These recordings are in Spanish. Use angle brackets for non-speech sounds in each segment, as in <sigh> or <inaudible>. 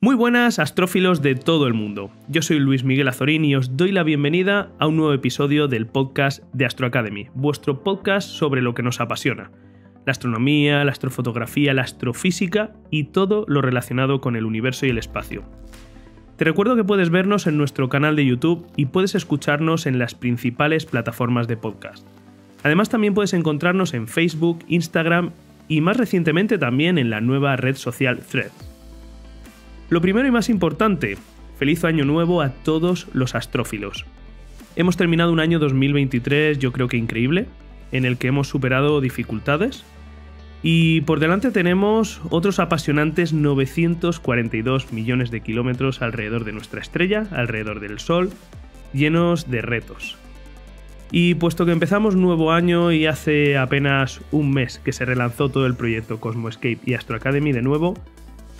Muy buenas astrófilos de todo el mundo. Yo soy Luis Miguel Azorín y os doy la bienvenida a un nuevo episodio del podcast de Astro Academy, vuestro podcast sobre lo que nos apasiona. La astronomía, la astrofotografía, la astrofísica y todo lo relacionado con el universo y el espacio. Te recuerdo que puedes vernos en nuestro canal de YouTube y puedes escucharnos en las principales plataformas de podcast. Además también puedes encontrarnos en Facebook, Instagram y más recientemente también en la nueva red social Threads. Lo primero y más importante, feliz año nuevo a todos los astrófilos. Hemos terminado un año 2023 yo creo que increíble, en el que hemos superado dificultades. Y por delante tenemos otros apasionantes 942 millones de kilómetros alrededor de nuestra estrella, alrededor del Sol, llenos de retos. Y puesto que empezamos nuevo año y hace apenas un mes que se relanzó todo el proyecto Cosmo Escape y Astro Academy de nuevo,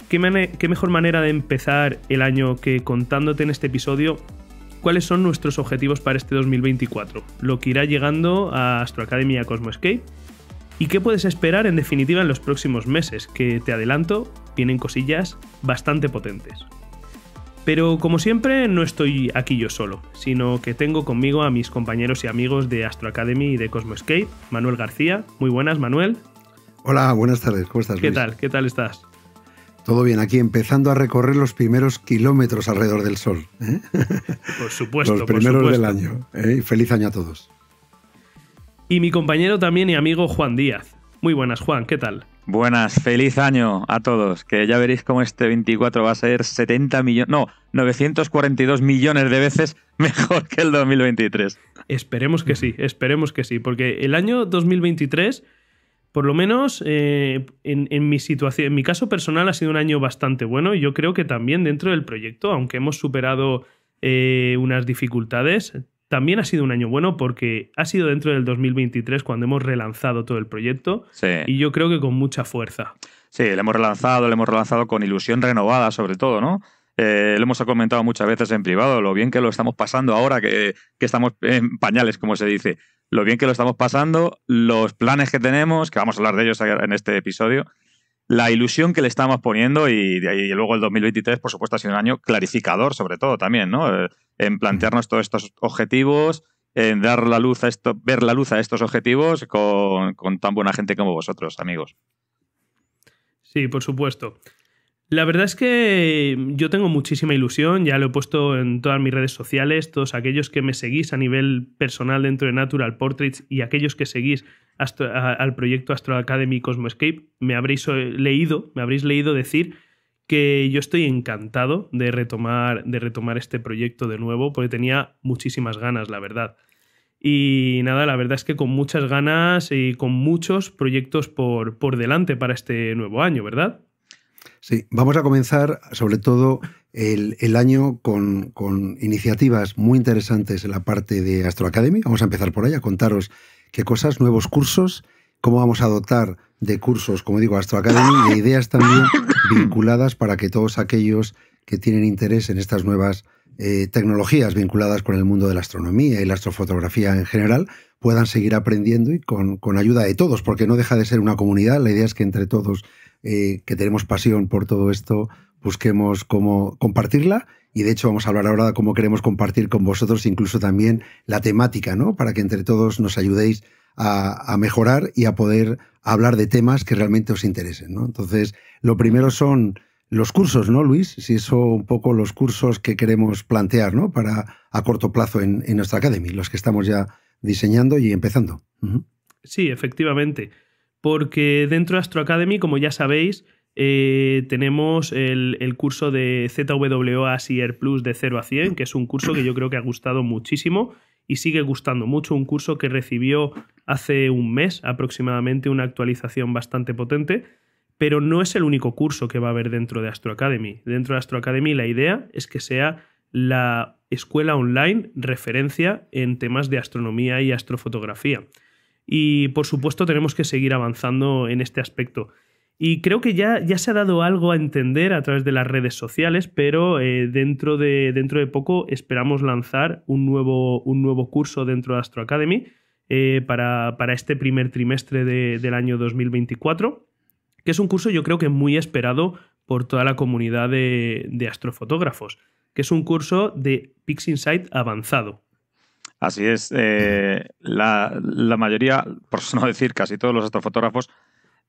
qué, mejor manera de empezar el año que contándote en este episodio cuáles son nuestros objetivos para este 2024, lo que irá llegando a Astro Academy y a Cosmo Escape, y qué puedes esperar en definitiva en los próximos meses, que te adelanto, vienen cosillas bastante potentes. Pero como siempre, no estoy aquí yo solo, sino que tengo conmigo a mis compañeros y amigos de Astro Academy y de Cosmo Escape, Manuel García. Muy buenas, Manuel. Hola, buenas tardes, ¿cómo estás? ¿Qué tal? ¿Qué tal estás? Todo bien, aquí empezando a recorrer los primeros kilómetros alrededor del Sol. ¿eh? Por supuesto. los primeros del año. ¿eh? Feliz año a todos. Y mi compañero también y amigo Juan Díaz. Muy buenas, Juan, ¿qué tal? Buenas, feliz año a todos, que ya veréis cómo este 24 va a ser 70 millones, no, 942 millones de veces <laughs> mejor que el 2023. Esperemos que sí, esperemos que sí, porque el año 2023 por lo menos eh, en, mi situación, en mi caso personal ha sido un año bastante bueno y yo creo que también dentro del proyecto, aunque hemos superado eh, unas dificultades, también ha sido un año bueno porque ha sido dentro del 2023 cuando hemos relanzado todo el proyecto sí. y yo creo que con mucha fuerza. Sí, lo hemos relanzado, lo hemos relanzado con ilusión renovada sobre todo, ¿no? Eh, lo hemos comentado muchas veces en privado, lo bien que lo estamos pasando ahora, que, estamos en pañales, como se dice, lo bien que lo estamos pasando, los planes que tenemos, que vamos a hablar de ellos en este episodio, la ilusión que le estamos poniendo y, y luego el 2023, por supuesto, ha sido un año clarificador, sobre todo también, ¿no? Eh, en plantearnos todos estos objetivos, en dar la luz a esto, ver la luz a estos objetivos con, con tan buena gente como vosotros, amigos. Sí, por supuesto. La verdad es que yo tengo muchísima ilusión, ya lo he puesto en todas mis redes sociales, todos aquellos que me seguís a nivel personal dentro de Natural Portraits y aquellos que seguís al proyecto Astro Academy Cosmoscape, me habréis eh, leído, me habréis leído decir que yo estoy encantado de retomar, de retomar este proyecto de nuevo, porque tenía muchísimas ganas, la verdad. Y nada, la verdad es que con muchas ganas y con muchos proyectos por, por delante para este nuevo año, ¿verdad? Sí, vamos a comenzar sobre todo el, año con, iniciativas muy interesantes en la parte de Astro Academy. Vamos a empezar por ahí, a contaros qué cosas, nuevos cursos, cómo vamos a dotar de cursos, como digo, Astro Academy, de ideas también vinculadas para que todos aquellos que tienen interés en estas nuevas eh, tecnologías vinculadas con el mundo de la astronomía y la astrofotografía en general puedan seguir aprendiendo y con ayuda de todos, porque no deja de ser una comunidad. La idea es que entre todos eh, que tenemos pasión por todo esto, busquemos cómo compartirla. Y de hecho vamos a hablar ahora de cómo queremos compartir con vosotros incluso también la temática, ¿no? Para que entre todos nos ayudéis a, mejorar y a poder hablar de temas que realmente os interesen, ¿no? Entonces, lo primero son los cursos, ¿no, Luis? Si eso un poco los cursos que queremos plantear, ¿no? Para a corto plazo en, nuestra academia, los que estamos ya diseñando y empezando. Sí, efectivamente porque dentro de Astro Academy, como ya sabéis, eh, tenemos el, curso de ZWA SIER Plus de 0 a 100, que es un curso que yo creo que ha gustado muchísimo y sigue gustando mucho, un curso que recibió hace un mes aproximadamente una actualización bastante potente, pero no es el único curso que va a haber dentro de Astro Academy. Dentro de Astro Academy la idea es que sea la escuela online referencia en temas de astronomía y astrofotografía y por supuesto tenemos que seguir avanzando en este aspecto. Y creo que ya, ya se ha dado algo a entender a través de las redes sociales, pero eh, dentro, de, dentro de poco esperamos lanzar un nuevo, un nuevo curso dentro de Astro Academy eh, para, este primer trimestre del año 2024, que es un curso yo creo que muy esperado por toda la comunidad de, de astrofotógrafos, que es un curso de PixInsight avanzado. Así es, eh, la, mayoría, por no decir casi todos los astrofotógrafos,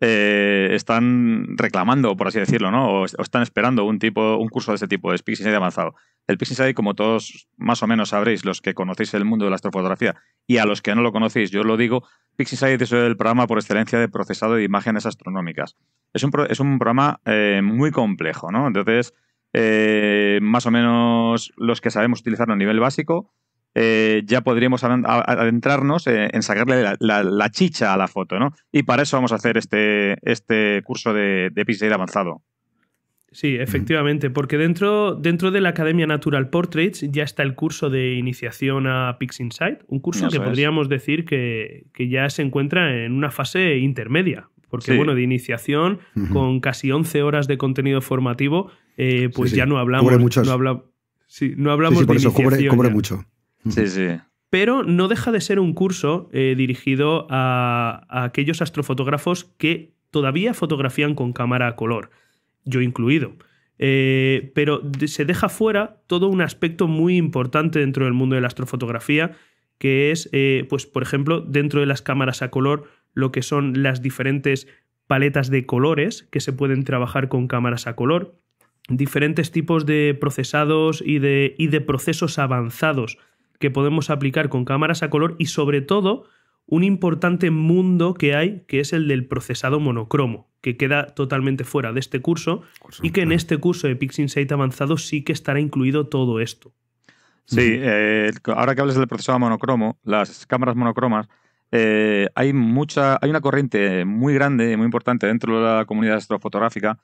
eh, están reclamando, por así decirlo, ¿no? O, están esperando un tipo, un curso de este tipo, es Pixie avanzado. El Pixie como todos más o menos sabréis, los que conocéis el mundo de la astrofotografía y a los que no lo conocéis, yo lo digo, Pixie es el programa por excelencia de procesado de imágenes astronómicas. Es un, es un programa eh, muy complejo, ¿no? Entonces, más o menos los que sabemos utilizarlo a nivel básico, eh, ya podríamos adentrarnos eh, en sacarle la, chicha a la foto, ¿no? Y para eso vamos a hacer este, este curso de, de avanzado. Sí, efectivamente, porque dentro, dentro de la Academia Natural Portraits ya está el curso de iniciación a Pix Insight, un curso que podríamos decir que, ya se encuentra en una fase intermedia, porque bueno, de iniciación con casi 11 horas de contenido formativo, eh, pues ya no hablamos, no, habla, no hablamos de iniciación. cubre mucho. Sí, sí. Pero no deja de ser un curso eh, dirigido a, aquellos astrofotógrafos que todavía fotografían con cámara a color, yo incluido. Eh, pero se deja fuera todo un aspecto muy importante dentro del mundo de la astrofotografía, que es, eh, pues, por ejemplo, dentro de las cámaras a color, lo que son las diferentes paletas de colores que se pueden trabajar con cámaras a color, diferentes tipos de procesados y de procesos avanzados que podemos aplicar con cámaras a color y sobre todo un importante mundo que hay que es el del procesado monocromo, que queda totalmente fuera de este curso y que en este curso de PixInsight avanzado sí que estará incluido todo esto. Sí, eh, ahora que hablas del procesado monocromo, las cámaras monocromas, eh, hay mucha, hay una corriente muy grande, y muy importante dentro de la comunidad astrofotográfica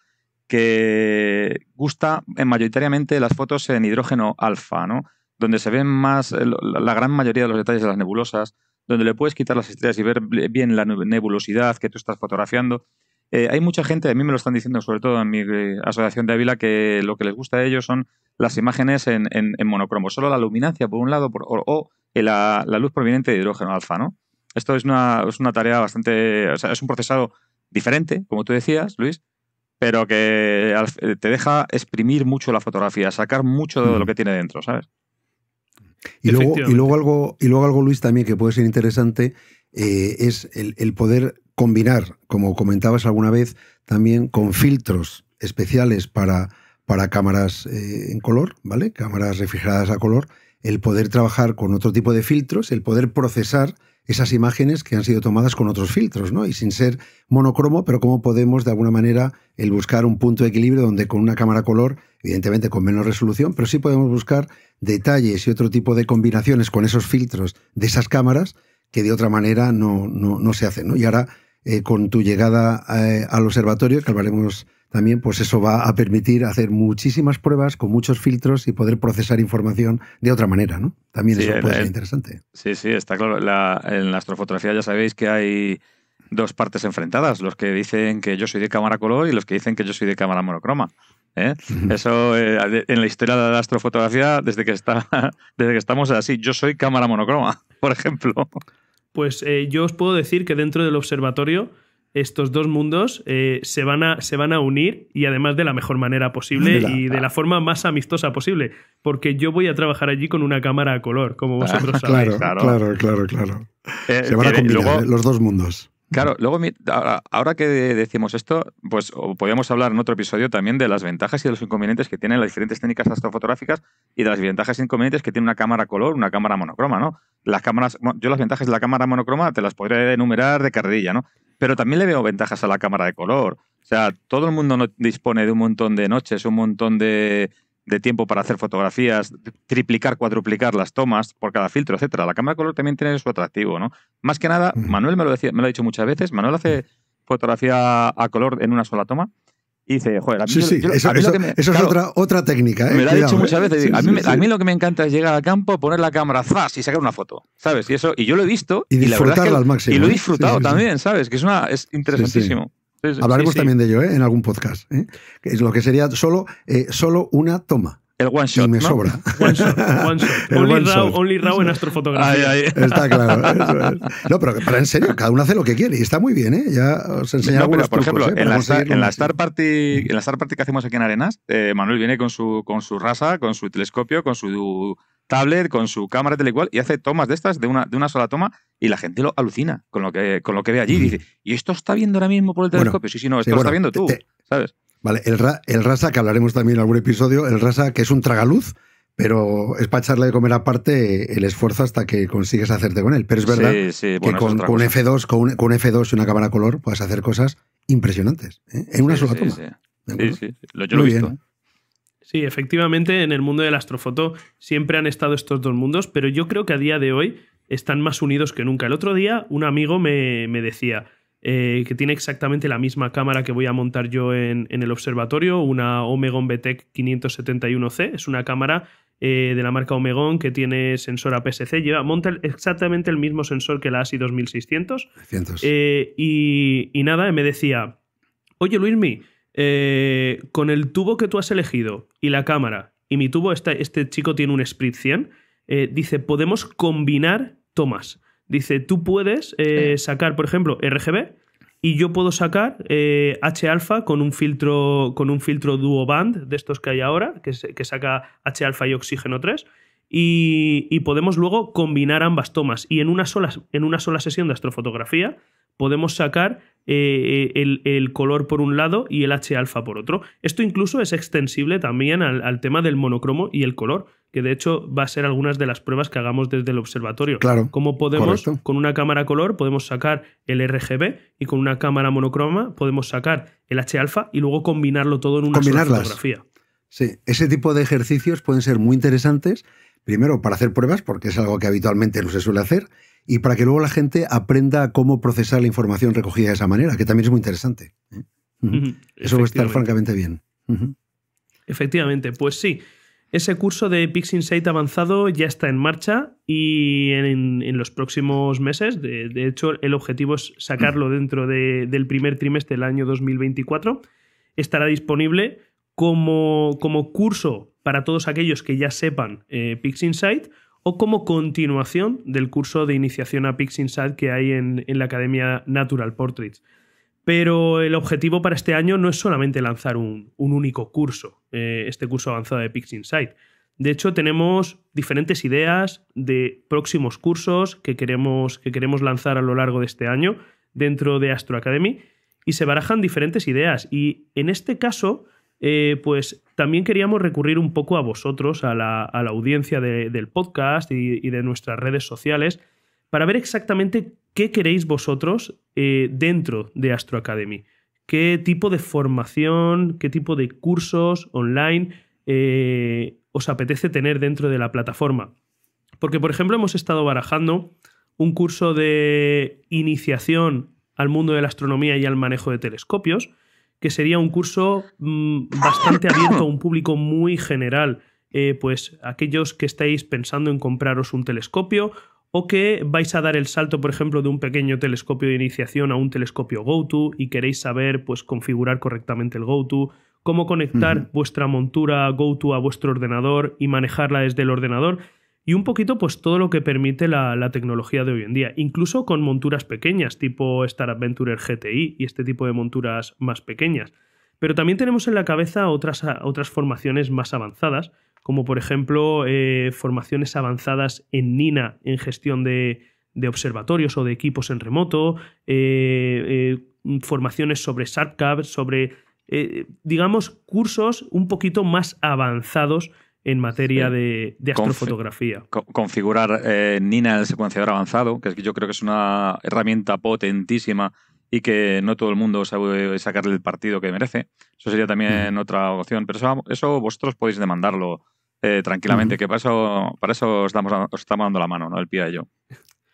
que gusta mayoritariamente las fotos en hidrógeno alfa, ¿no? donde se ven más eh, la gran mayoría de los detalles de las nebulosas, donde le puedes quitar las estrellas y ver bien la nebulosidad que tú estás fotografiando. Eh, hay mucha gente, a mí me lo están diciendo, sobre todo en mi eh, asociación de Ávila, que lo que les gusta a ellos son las imágenes en, en, monocromo, solo la luminancia por un lado o, la, luz proveniente de hidrógeno alfa. ¿no? Esto es una, es una tarea bastante, o sea, es un procesado diferente, como tú decías, Luis, pero que te deja exprimir mucho la fotografía, sacar mucho de lo que tiene dentro, ¿sabes? Y luego, y luego, algo, y luego algo, Luis, también que puede ser interesante, eh, es el, poder combinar, como comentabas alguna vez, también con filtros especiales para, para cámaras eh, en color, ¿vale? Cámaras refrigeradas a color, el poder trabajar con otro tipo de filtros, el poder procesar esas imágenes que han sido tomadas con otros filtros, ¿no? Y sin ser monocromo, pero cómo podemos de alguna manera el buscar un punto de equilibrio donde con una cámara color, evidentemente con menos resolución, pero sí podemos buscar detalles y otro tipo de combinaciones con esos filtros de esas cámaras que de otra manera no, no, se hacen, ¿no? Y ahora eh, con tu llegada eh, al observatorio, que hablaremos también pues eso va a permitir hacer muchísimas pruebas con muchos filtros y poder procesar información de otra manera, ¿no? También eso puede ser interesante. Sí, sí, está claro. en la astrofotografía ya sabéis que hay dos partes enfrentadas, los que dicen que yo soy de cámara color y los que dicen que yo soy de cámara monocroma. ¿eh? Eso eh, en la historia de la astrofotografía, desde que, está, <laughs> desde que estamos así, yo soy cámara monocroma, <laughs> por ejemplo. Pues eh, yo os puedo decir que dentro del observatorio estos dos mundos eh, se, van a, se van a unir y además de la mejor manera posible y de la ah. forma más amistosa posible, porque yo voy a trabajar allí con una cámara a color, como vosotros ah, sabéis. Claro, claro, claro, claro. Eh, se van a eh, combinar los dos mundos. Claro, luego ahora, que decimos esto, pues podríamos hablar en otro episodio también de las ventajas y de los inconvenientes que tienen las diferentes técnicas astrofotográficas y de las ventajas e inconvenientes que tiene una cámara a color, una cámara monocroma, ¿no? Las cámaras, yo las ventajas de la cámara monocroma te las podría enumerar de carrerilla, ¿no? Pero también le veo ventajas a la cámara de color. O sea, todo el mundo no dispone de un montón de noches, un montón de, tiempo para hacer fotografías, triplicar, cuadruplicar las tomas por cada filtro, etcétera. La cámara de color también tiene su atractivo, ¿no? Más que nada, Manuel me decía, me lo ha dicho muchas veces, Manuel hace fotografía a color en una sola toma y dice, joder, a mí, sí, sí. eso, que eso es otra, otra técnica. ¿eh? Me lo ha dicho muchas ¿eh? veces. a, mí, lo que me encanta es llegar al campo, poner la cámara, zas, y sacar una foto, ¿sabes? Y eso y yo lo he visto. Y, y al máximo. Y lo he ¿eh? disfrutado también, ¿sabes? Que es, una, es interesantísimo. Hablaremos también de ello ¿eh? en algún podcast. Que es lo que sería solo, solo una toma. El one shot. Y me sobra. One shot. One shot. <laughs> only, raw, only en astrofotografía. Ahí, ahí. <laughs> Está claro. <laughs> No, pero, en serio, cada uno hace lo que quiere y está muy bien, ¿eh? Ya os enseñé no, pero, por ejemplo, ¿eh? en, la star, Party, en la Star Party que hacemos aquí en Arenas, eh, Manuel viene con su, con su rasa, con su telescopio, con su tablet, con su cámara tal y y hace tomas de estas, de una, de una sola toma, y la gente lo alucina con lo que, con lo que ve allí. Y mm. dice, ¿y esto está viendo ahora mismo por el telescopio? sí, sí, no, esto lo está viendo tú, ¿sabes? Vale, el, Rasa, que hablaremos también en algún episodio, el Rasa que es un tragaluz, pero es para echarle de comer aparte el esfuerzo hasta que consigues hacerte con él. Pero es verdad que con, F2, con, un, F2 y una cámara color puedes hacer cosas impresionantes ¿eh? en una sola toma. Sí, sí, yo lo he visto. ¿eh? Sí, efectivamente, en el mundo del astrofoto siempre han estado estos dos mundos, pero yo creo que a día de hoy están más unidos que nunca. El otro día un amigo me, me decía, eh, que tiene exactamente la misma cámara que voy a montar yo en, el observatorio, una Omegon betec 571C. Es una cámara eh, de la marca Omegon que tiene sensor APS-C. Lleva, monta exactamente el mismo sensor que la ASI 2600. Eh, y, nada, me decía, oye Luismi, con el tubo que tú has elegido y la cámara, y mi tubo, este, este chico tiene un Split 100, dice, podemos combinar tomas. Dice, tú puedes eh, sacar, por ejemplo, RGB y yo puedo sacar eh, H-alfa con un filtro con un filtro duo band de estos que hay ahora, que, que saca H-alfa y oxígeno 3 y, podemos luego combinar ambas tomas. Y en una sola, en una sola sesión de astrofotografía podemos sacar eh, el, color por un lado y el H-alfa por otro. Esto incluso es extensible también al, tema del monocromo y el color, que de hecho va a ser algunas de las pruebas que hagamos desde el observatorio. Claro. Cómo podemos, con una cámara color, podemos sacar el RGB y con una cámara monocroma podemos sacar el H-alfa y luego combinarlo todo en una sola fotografía. Sí, ese tipo de ejercicios pueden ser muy interesantes primero para hacer pruebas, porque es algo que habitualmente no se suele hacer, y para que luego la gente aprenda cómo procesar la información recogida de esa manera, que también es muy interesante. ¿eh? Eso va a estar francamente bien. Efectivamente, pues sí. Ese curso de PixInsight avanzado ya está en marcha y en, los próximos meses, de, hecho, el objetivo es sacarlo dentro del primer trimestre del año 2024. Estará disponible como, curso para todos aquellos que ya sepan eh, PixInsight o como continuación del curso de iniciación a PixInsight que hay en, la Academia Natural Portraits. Pero el objetivo para este año no es solamente lanzar un, único curso, eh, este curso avanzado de PixInsight. De hecho, tenemos diferentes ideas de próximos cursos que queremos, que queremos lanzar a lo largo de este año dentro de Astro Academy y se barajan diferentes ideas. Y en este caso, eh, pues también queríamos recurrir un poco a vosotros, a la, audiencia del podcast y, de nuestras redes sociales, para ver exactamente qué queréis vosotros eh, dentro de Astro Academy. ¿Qué tipo de formación, qué tipo de cursos online eh, os apetece tener dentro de la plataforma? Porque, por ejemplo, hemos estado barajando un curso de iniciación al mundo de la astronomía y al manejo de telescopios, que sería un curso mm, bastante abierto a un público muy general. Eh, pues aquellos que estáis pensando en compraros un telescopio o que vais a dar el salto, por ejemplo, de un pequeño telescopio de iniciación a un telescopio GoTo y queréis saber pues configurar correctamente el GoTo, cómo conectar vuestra montura GoTo a vuestro ordenador y manejarla desde el ordenador y un poquito pues todo lo que permite la, tecnología de hoy en día, incluso con monturas pequeñas tipo Star Adventurer GTI y este tipo de monturas más pequeñas. Pero también tenemos en la cabeza otras, ah, otras formaciones más avanzadas, como por ejemplo eh, formaciones avanzadas en NINA, en gestión de, observatorios o de equipos en remoto, eh, eh, formaciones sobre SARPCAP, sobre, digamos, cursos un poquito más avanzados en materia de, astrofotografía. configurar eh, Nina el secuenciador avanzado, que yo creo que es una herramienta potentísima y que no todo el mundo sabe sacarle el partido que merece. Eso sería también mm. otra opción, pero eso, vosotros podéis demandarlo eh, tranquilamente, que para eso, para eso os estamos dando la mano, ¿no? El pie y yo.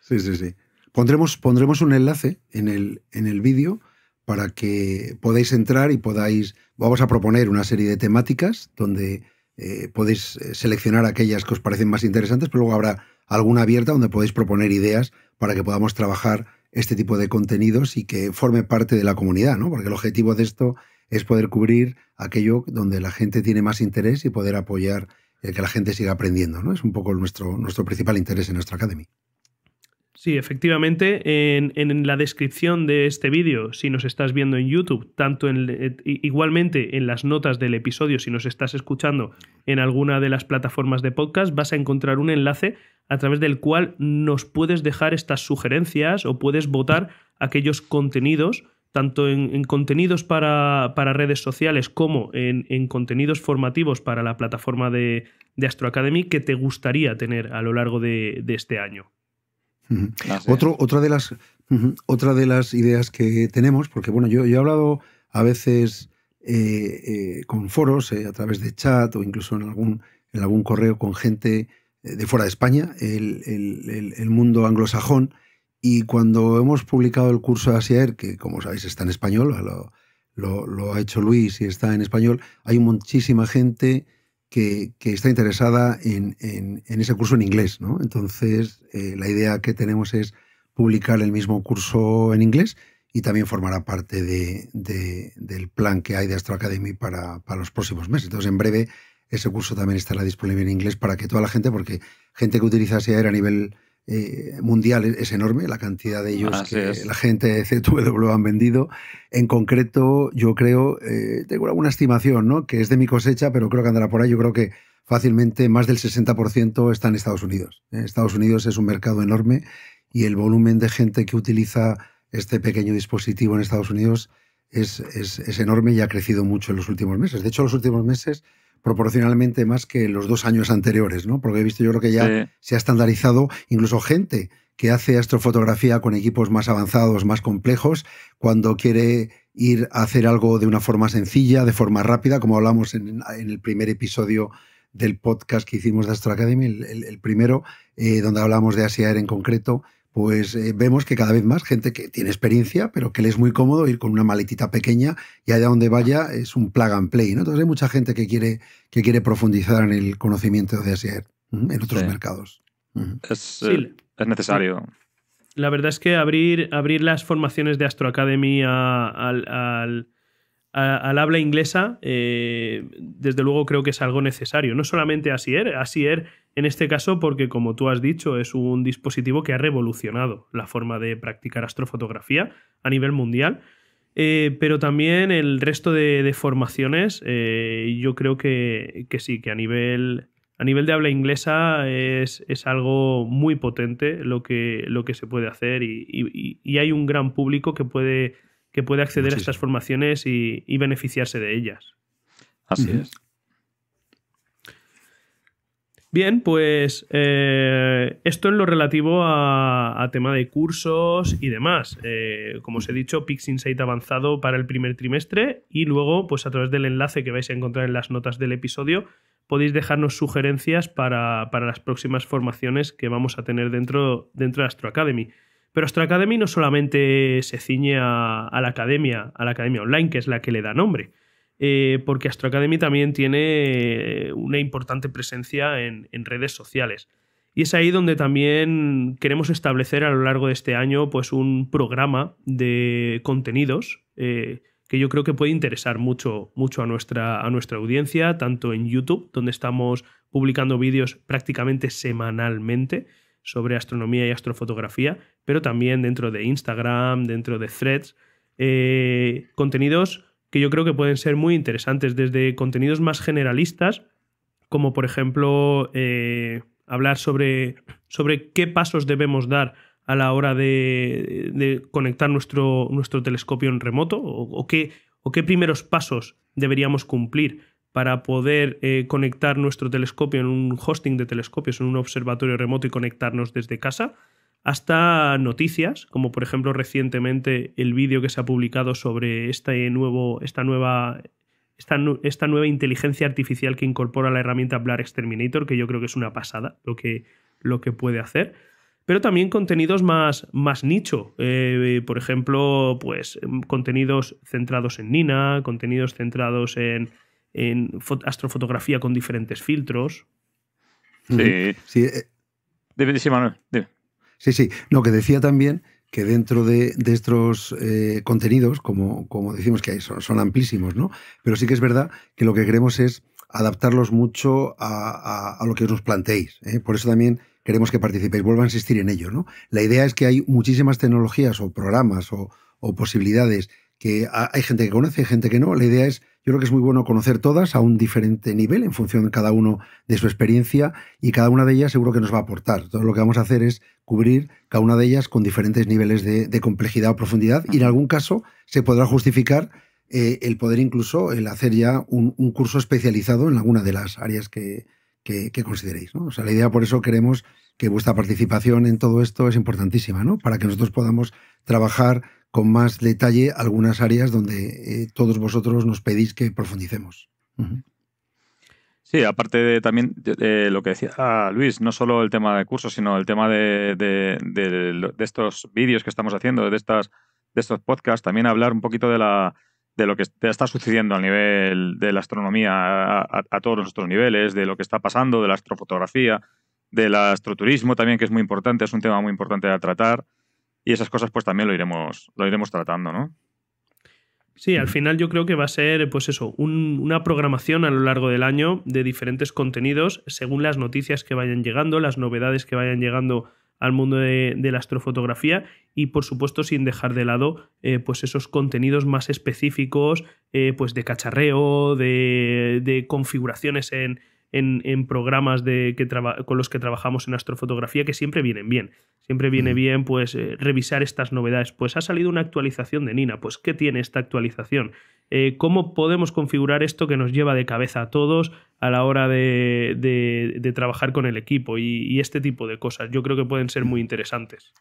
Sí, sí, sí. Pondremos, pondremos un enlace en el, en el vídeo para que podáis entrar y podáis... Vamos a proponer una serie de temáticas donde eh, podéis eh, seleccionar aquellas que os parecen más interesantes, pero luego habrá alguna abierta donde podéis proponer ideas para que podamos trabajar este tipo de contenidos y que forme parte de la comunidad, ¿no? Porque el objetivo de esto es poder cubrir aquello donde la gente tiene más interés y poder apoyar que la gente siga aprendiendo, ¿no? Es un poco nuestro, nuestro principal interés en nuestra academia. Sí, efectivamente, en, la descripción de este vídeo, si nos estás viendo en YouTube, tanto eh, igualmente en las notas del episodio, si nos estás escuchando en alguna de las plataformas de podcast, vas a encontrar un enlace a través del cual nos puedes dejar estas sugerencias o puedes votar aquellos contenidos, tanto en, contenidos para, redes sociales como en, contenidos formativos para la plataforma de, de Astro Academy que te gustaría tener a lo largo de este año. Ah, otra, de las, otra de las ideas que tenemos, porque bueno, yo, he hablado a veces eh, eh, con foros, eh, a través de chat o incluso en algún, en algún correo con gente de fuera de España, el, mundo anglosajón, y cuando hemos publicado el curso de que como sabéis está en español, lo ha hecho Luis y está en español, hay muchísima gente que, está interesada en, ese curso en inglés. ¿no? Entonces, eh, la idea que tenemos es publicar el mismo curso en inglés y también formará parte del plan que hay de Astro Academy para, los próximos meses. Entonces, en breve, ese curso también estará disponible en inglés para que toda la gente, porque gente que utiliza era a nivel eh, mundial es enorme, la cantidad de ellos que la gente de CW han vendido. En concreto, yo creo, eh, tengo alguna estimación, ¿no? que es de mi cosecha, pero creo que andará por ahí. Yo creo que fácilmente más del 60% está en Estados Unidos. Eh, Estados Unidos es un mercado enorme y el volumen de gente que utiliza este pequeño dispositivo en Estados Unidos es, es, es enorme y ha crecido mucho en los últimos meses. De hecho, en los últimos meses proporcionalmente más que los dos años anteriores, ¿no? Porque he visto yo creo que ya se ha estandarizado incluso gente que hace astrofotografía con equipos más avanzados, más complejos, cuando quiere ir a hacer algo de una forma sencilla, de forma rápida, como hablamos en, el primer episodio del podcast que hicimos de Astro Academy, el, primero, eh, donde hablamos de Asia Air en concreto, pues eh, vemos que cada vez más gente que tiene experiencia, pero que le es muy cómodo ir con una maletita pequeña y allá donde vaya es un plug and play. ¿no? Entonces hay mucha gente que quiere, que quiere profundizar en el conocimiento de hacer en otros mercados. Eh, es, necesario. La verdad es que abrir, abrir las formaciones de Astro Academy al, al habla inglesa, eh, desde luego creo que es algo necesario. No solamente Asier, Asier en este caso porque, como tú has dicho, es un dispositivo que ha revolucionado la forma de practicar astrofotografía a nivel mundial. Eh, pero también el resto de, formaciones, eh, yo creo que, sí, que a nivel, a nivel de habla inglesa es, algo muy potente lo que, lo que se puede hacer y hay un gran público que puede que puede acceder a estas formaciones y, beneficiarse de ellas. Así es. Bien, pues eh, esto en lo relativo a, tema de cursos y demás. Eh, como os he dicho, Pix Insight avanzado para el primer trimestre y luego, pues a través del enlace que vais a encontrar en las notas del episodio, podéis dejarnos sugerencias para, las próximas formaciones que vamos a tener dentro, dentro de Astro Academy. Pero Astro Academy no solamente se ciñe a, la academia, a la academia online, que es la que le da nombre, eh, porque Astro Academy también tiene una importante presencia en, redes sociales. Y es ahí donde también queremos establecer a lo largo de este año pues, un programa de contenidos eh, que yo creo que puede interesar mucho, mucho a, nuestra, a nuestra audiencia, tanto en YouTube, donde estamos publicando vídeos prácticamente semanalmente, sobre astronomía y astrofotografía, pero también dentro de Instagram, dentro de threads, eh, contenidos que yo creo que pueden ser muy interesantes, desde contenidos más generalistas, como por ejemplo eh, hablar sobre, sobre qué pasos debemos dar a la hora de, conectar nuestro, nuestro telescopio en remoto qué, o qué primeros pasos deberíamos cumplir para poder eh, conectar nuestro telescopio en un hosting de telescopios, en un observatorio remoto y conectarnos desde casa, hasta noticias, como por ejemplo recientemente el vídeo que se ha publicado sobre este nuevo, esta, nueva, esta, nueva inteligencia artificial que incorpora la herramienta Blar Exterminator, que yo creo que es una pasada lo que, lo que puede hacer pero también contenidos más, más nicho. Eh, por ejemplo, pues contenidos centrados en Nina, contenidos centrados en en astrofotografía con diferentes filtros. Sí. sí. Eh. Debe decir, Manuel. Sí, sí. Lo que decía también que dentro de, estos eh, contenidos, como, como decimos que hay, son, amplísimos, ¿no? Pero sí que es verdad que lo que queremos es adaptarlos mucho a, lo que os planteéis. ¿eh? Por eso también queremos que participéis. Vuelvo a insistir en ello, ¿no? La idea es que hay muchísimas tecnologías o programas o, o posibilidades que hay gente que conoce, hay gente que no. La idea es yo creo que es muy bueno conocer todas a un diferente nivel en función de cada uno de su experiencia y cada una de ellas seguro que nos va a aportar. Todo lo que vamos a hacer es cubrir cada una de ellas con diferentes niveles de, complejidad o profundidad y en algún caso se podrá justificar eh, el poder incluso el hacer ya un, curso especializado en alguna de las áreas que, consideréis. O sea, la idea por eso queremos que vuestra participación en todo esto es importantísima, ¿no? Para que nosotros podamos trabajar con más detalle algunas áreas donde eh, todos vosotros nos pedís que profundicemos. Sí, aparte de también de eh, lo que decía Luis, no solo el tema de cursos, sino el tema de, estos vídeos que estamos haciendo, de, estas, de estos podcasts, también hablar un poquito de, de lo que está sucediendo a nivel de la astronomía a, a todos nuestros niveles, de lo que está pasando, de la astrofotografía, del astroturismo también, que es muy importante, es un tema muy importante a tratar. Y esas cosas pues también lo iremos, lo iremos tratando, ¿no? Sí, al final yo creo que va a ser, pues eso, una programación a lo largo del año de diferentes contenidos según las noticias que vayan llegando, las novedades que vayan llegando al mundo de, la astrofotografía y por supuesto sin dejar de lado eh, pues esos contenidos más específicos eh, pues de cacharreo, de configuraciones en, en, programas con los que trabajamos en astrofotografía que siempre vienen bien. Siempre viene bien pues eh, revisar estas novedades. Pues ha salido una actualización de Nina, pues ¿qué tiene esta actualización? Eh, ¿Cómo podemos configurar esto que nos lleva de cabeza a todos a la hora de, trabajar con el equipo y, este tipo de cosas? Yo creo que pueden ser muy interesantes.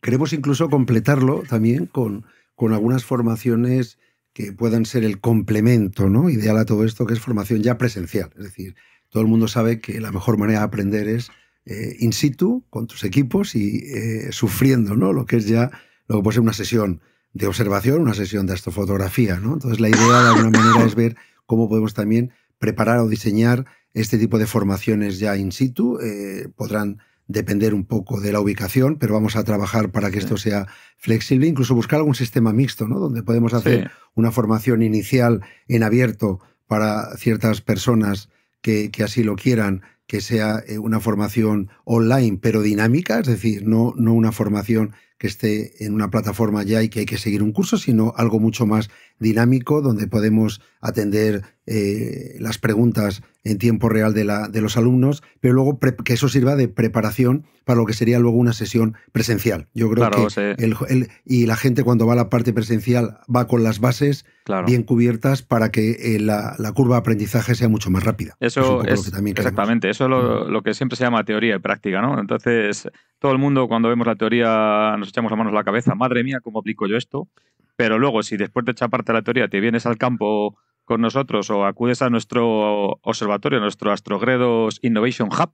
Queremos incluso completarlo también con algunas formaciones que puedan ser el complemento ¿no? ideal a todo esto, que es formación ya presencial. Es decir, todo el mundo sabe que la mejor manera de aprender es eh, in situ, con tus equipos y eh, sufriendo ¿no? lo que es ya lo que puede ser una sesión de observación, una sesión de astrofotografía. ¿no? Entonces, la idea de alguna manera es ver cómo podemos también preparar o diseñar este tipo de formaciones ya in situ. Eh, podrán depender un poco de la ubicación, pero vamos a trabajar para que esto sea flexible, incluso buscar algún sistema mixto, ¿no? Donde podemos hacer una formación inicial en abierto para ciertas personas que, así lo quieran, que sea eh, una formación online, pero dinámica, es decir, no, no una formación que esté en una plataforma ya y que hay que seguir un curso, sino algo mucho más dinámico donde podemos atender eh, las preguntas en tiempo real de, la, de los alumnos, pero luego que eso sirva de preparación para lo que sería luego una sesión presencial. Yo creo que el, y la gente cuando va a la parte presencial va con las bases bien cubiertas para que eh, la, curva de aprendizaje sea mucho más rápida. Eso es, exactamente, eso es lo, lo, que siempre se llama teoría y práctica, ¿no? Entonces, todo el mundo cuando vemos la teoría nos echamos las manos a la cabeza, madre mía, ¿cómo aplico yo esto? Pero luego, si después de echarte la teoría te vienes al campo con nosotros o acudes a nuestro observatorio, nuestro Astrogredos Innovation Hub,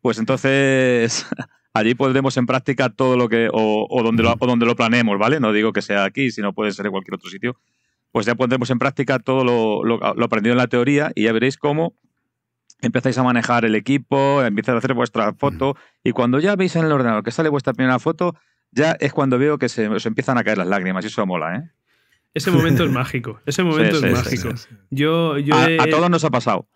pues entonces <laughs> allí pondremos en práctica todo lo que, o, donde lo, donde lo planeemos, ¿vale? No digo que sea aquí, sino puede ser en cualquier otro sitio. Pues ya pondremos en práctica todo lo, lo, lo aprendido en la teoría y ya veréis cómo empezáis a manejar el equipo, empiezas a hacer vuestra foto y cuando ya veis en el ordenador que sale vuestra primera foto, ya es cuando veo que se os empiezan a caer las lágrimas y eso mola, ¿eh? Ese momento es mágico, ese momento es mágico. yo, yo a, todos nos ha pasado.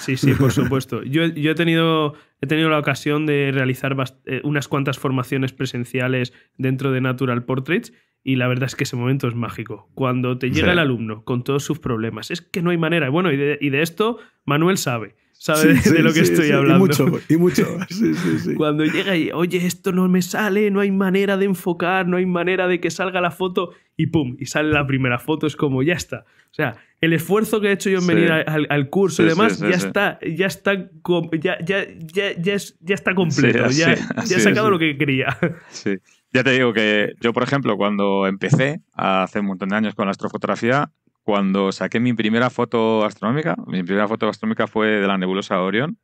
Sí, sí, por supuesto. Yo, he, tenido, he tenido la ocasión de realizar eh, unas cuantas formaciones presenciales dentro de Natural Portraits y la verdad es que ese momento es mágico. Cuando te llega el alumno con todos sus problemas, es que no hay manera. Bueno, y de, esto Manuel sabe. Sabe <laughs> de, lo que estoy hablando. Y mucho, y <laughs> Cuando llega y, oye, esto no me sale, no hay manera de enfocar, no hay manera de que salga la foto, y pum, y sale la primera foto, es como, ya está. O sea, el esfuerzo que he hecho yo en venir al, curso y demás, ya, Está, ya está, ya, ya, ya, ya, está completo, ya, ha sacado lo que quería. Sí. Ya te digo que yo, por ejemplo, cuando empecé hace un montón de años con la astrofotografía, cuando saqué mi primera foto astronómica, mi primera foto astronómica fue de la nebulosa Orión.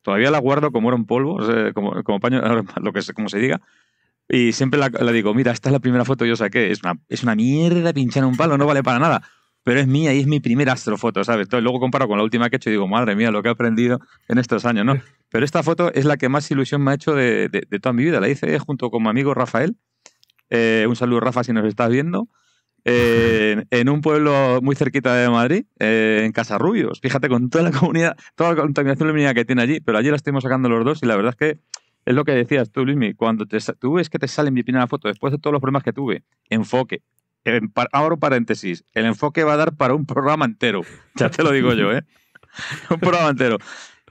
Todavía la guardo como era un polvo, como, como paño, <laughs> lo que como se diga. Y siempre la, la, digo, mira, esta es la primera foto que yo saqué. Es una, es una mierda pinchar un palo, no vale para nada pero es mía y es mi primera astrofoto, ¿sabes? luego comparo con la última que he hecho y digo, madre mía, lo que he aprendido en estos años, ¿no? Pero esta foto es la que más ilusión me ha hecho de, toda mi vida. La hice junto con mi amigo Rafael. Eh, un saludo, Rafa, si nos estás viendo. Eh, en un pueblo muy cerquita de Madrid, eh, en Casarrubios. Fíjate, con toda la comunidad, toda la contaminación lumínica que tiene allí, pero allí la estuvimos sacando los dos y la verdad es que es lo que decías tú, Luismi, cuando te, tú ves que te sale mi primera foto, después de todos los problemas que tuve, enfoque, abro paréntesis, el enfoque va a dar para un programa entero. <laughs> Ya te lo digo yo, ¿eh? <laughs> un programa entero.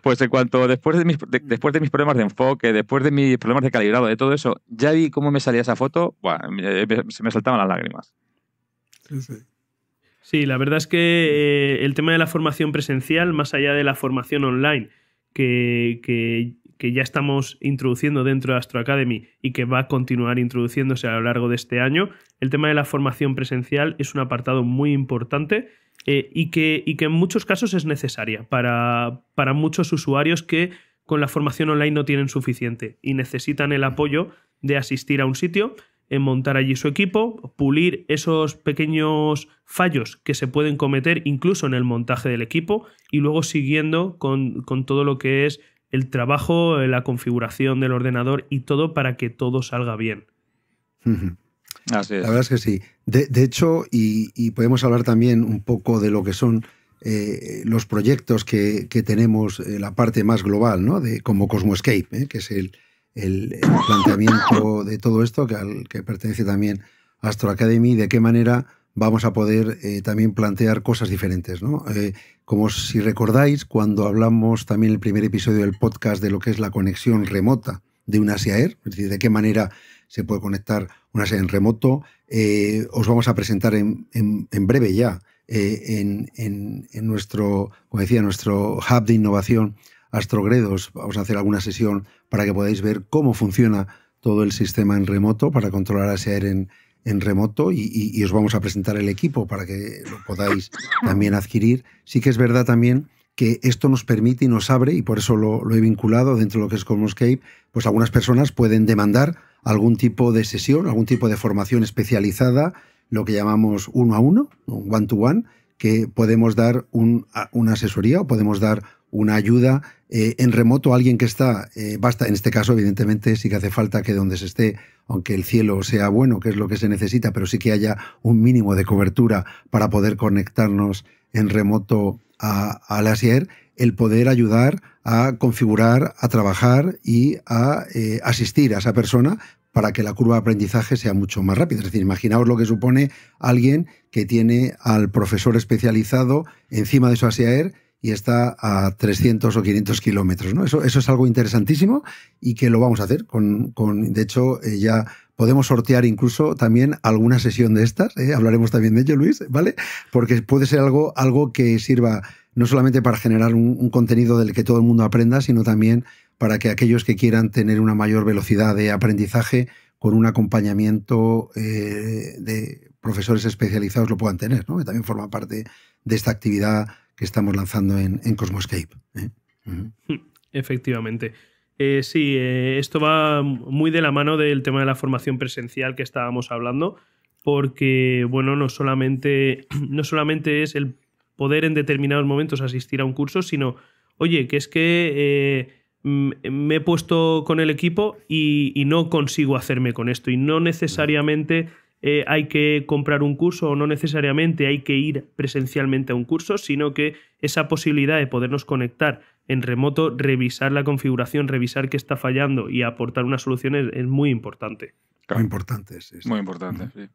Pues en cuanto después de, mis, después de mis problemas de enfoque, después de mis problemas de calibrado, de todo eso, ya vi cómo me salía esa foto, se me saltaban las lágrimas. Sí, la verdad es que eh, el tema de la formación presencial, más allá de la formación online, que, que que ya estamos introduciendo dentro de Astro Academy y que va a continuar introduciéndose a lo largo de este año, el tema de la formación presencial es un apartado muy importante eh, y, que, en muchos casos es necesaria para, muchos usuarios que con la formación online no tienen suficiente y necesitan el apoyo de asistir a un sitio, en eh, montar allí su equipo, pulir esos pequeños fallos que se pueden cometer incluso en el montaje del equipo y luego siguiendo con todo lo que es el trabajo, eh, la configuración del ordenador y todo para que todo salga bien. La verdad es que sí. De, hecho, y, podemos hablar también un poco de lo que son eh, los proyectos que, tenemos, eh, la parte más global, ¿no? De, como Cosmoscape, que es el, planteamiento de todo esto, que, al que pertenece también Astro Academy, de qué manera vamos a poder eh, también plantear cosas diferentes. Eh, como si recordáis, cuando hablamos también el primer episodio del podcast de lo que es la conexión remota de una Air, es decir, de qué manera se puede conectar un Air en remoto, eh, os vamos a presentar en, breve ya en, nuestro, como decía, nuestro hub de innovación Astrogredos. Vamos a hacer alguna sesión para que podáis ver cómo funciona todo el sistema en remoto para controlar a Air en en remoto y, os vamos a presentar el equipo para que lo podáis también adquirir. Sí que es verdad también que esto nos permite y nos abre, y por eso lo, he vinculado dentro de lo que es CosmosCape, pues algunas personas pueden demandar algún tipo de sesión, algún tipo de formación especializada, lo que llamamos uno a uno, one to one, que podemos dar una asesoría o podemos dar una ayuda eh, en remoto a alguien que está, eh, basta, en este caso evidentemente sí que hace falta que donde se esté, aunque el cielo sea bueno, que es lo que se necesita, pero sí que haya un mínimo de cobertura para poder conectarnos en remoto a, a el poder ayudar a configurar, a trabajar y a eh, asistir a esa persona para que la curva de aprendizaje sea mucho más rápida. Es decir, imaginaos lo que supone alguien que tiene al profesor especializado encima de su ASEAER y está a 300 o 500 kilómetros. ¿no? Eso, eso es algo interesantísimo y que lo vamos a hacer. Con, con de hecho, eh, ya podemos sortear incluso también alguna sesión de estas. ¿eh? Hablaremos también de ello, Luis, ¿vale? Porque puede ser algo, algo que sirva no solamente para generar un, contenido del que todo el mundo aprenda, sino también para que aquellos que quieran tener una mayor velocidad de aprendizaje con un acompañamiento eh, de profesores especializados lo puedan tener, ¿no? que también forma parte de esta actividad que estamos lanzando en, Cosmoscape. ¿eh? <laughs> Efectivamente. Eh, sí, eh, esto va muy de la mano del tema de la formación presencial que estábamos hablando, porque, bueno, no solamente, <clears throat> no solamente es el poder en determinados momentos asistir a un curso, sino, oye, que es que me he puesto con el equipo y, no consigo hacerme con esto, y no necesariamente eh, hay que comprar un curso o no necesariamente hay que ir presencialmente a un curso, sino que esa posibilidad de podernos conectar en remoto, revisar la configuración, revisar qué está fallando y aportar una solución es, muy importante. Muy importante, sí. Muy importante, sí.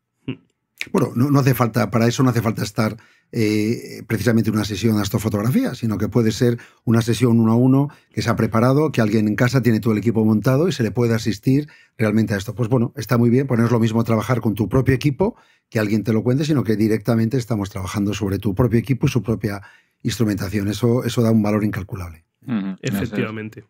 Bueno, no, hace falta, para eso no hace falta estar eh, precisamente en una sesión de astrofotografía, sino que puede ser una sesión uno a uno que se ha preparado, que alguien en casa tiene todo el equipo montado y se le puede asistir realmente a esto. Pues bueno, está muy bien, pues no es lo mismo trabajar con tu propio equipo, que alguien te lo cuente, sino que directamente estamos trabajando sobre tu propio equipo y su propia instrumentación. Eso, eso da un valor incalculable. Efectivamente.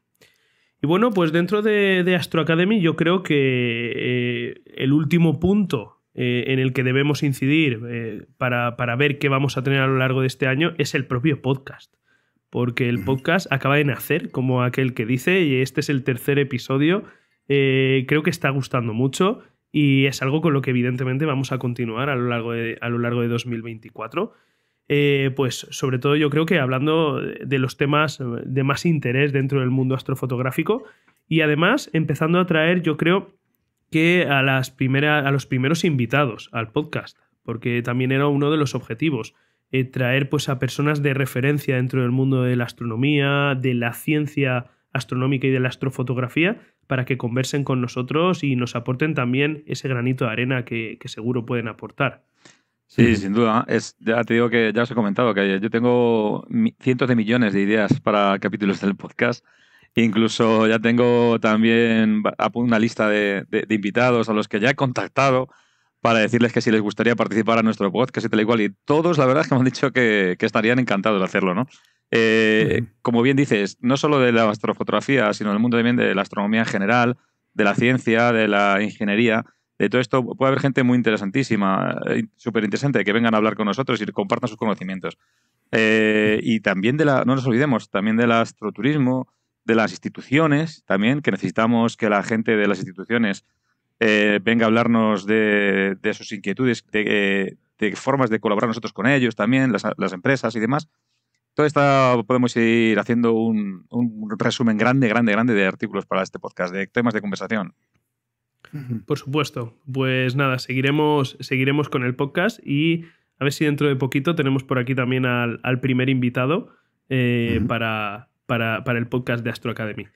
Y bueno, pues dentro de, Astro Academy yo creo que eh, el último punto eh, en el que debemos incidir eh, para, ver qué vamos a tener a lo largo de este año es el propio podcast. Porque el podcast acaba de nacer, como aquel que dice, y este es el tercer episodio. Eh, creo que está gustando mucho y es algo con lo que evidentemente vamos a continuar a lo largo de, a lo largo de 2024. pues sobre todo yo creo que hablando de los temas de más interés dentro del mundo astrofotográfico y además empezando a traer yo creo que a, las a los primeros invitados al podcast, porque también era uno de los objetivos. Eh, traer pues a personas de referencia dentro del mundo de la astronomía, de la ciencia astronómica y de la astrofotografía, para que conversen con nosotros y nos aporten también ese granito de arena que, seguro pueden aportar. Sí, sin duda. Es, ya te digo que ya os he comentado que yo tengo cientos de millones de ideas para capítulos del podcast Incluso ya tengo también una lista de, invitados a los que ya he contactado para decirles que si les gustaría participar a nuestro podcast y tal igual Y todos, la verdad, es que me han dicho que, estarían encantados de hacerlo, ¿no? Eh, como bien dices, no solo de la astrofotografía, sino del mundo también de la astronomía en general, de la ciencia, de la ingeniería, de todo esto, puede haber gente muy interesantísima, eh, súper interesante, que vengan a hablar con nosotros y compartan sus conocimientos. Eh, y también de la, no nos olvidemos, también del astroturismo, de las instituciones también, que necesitamos que la gente de las instituciones eh, venga a hablarnos de, sus inquietudes, de, formas de colaborar nosotros con ellos también, las, empresas y demás. Todo esto podemos ir haciendo un, resumen grande, grande, grande de artículos para este podcast, de temas de conversación. Por supuesto. Pues nada, seguiremos, seguiremos con el podcast y a ver si dentro de poquito tenemos por aquí también al, primer invitado eh, para, para, el podcast de Astro Academy.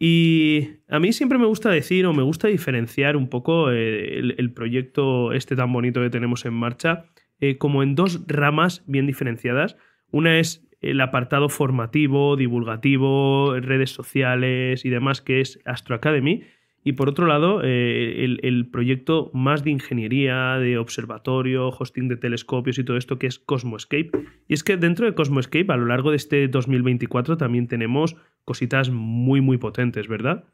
Y a mí siempre me gusta decir o me gusta diferenciar un poco eh, el, proyecto este tan bonito que tenemos en marcha eh, como en dos ramas bien diferenciadas. Una es el apartado formativo, divulgativo, redes sociales y demás que es Astro Academy y por otro lado, eh, el, proyecto más de ingeniería, de observatorio, hosting de telescopios y todo esto que es Cosmoscape. Y es que dentro de Cosmoscape, a lo largo de este 2024, también tenemos cositas muy, muy potentes, ¿verdad?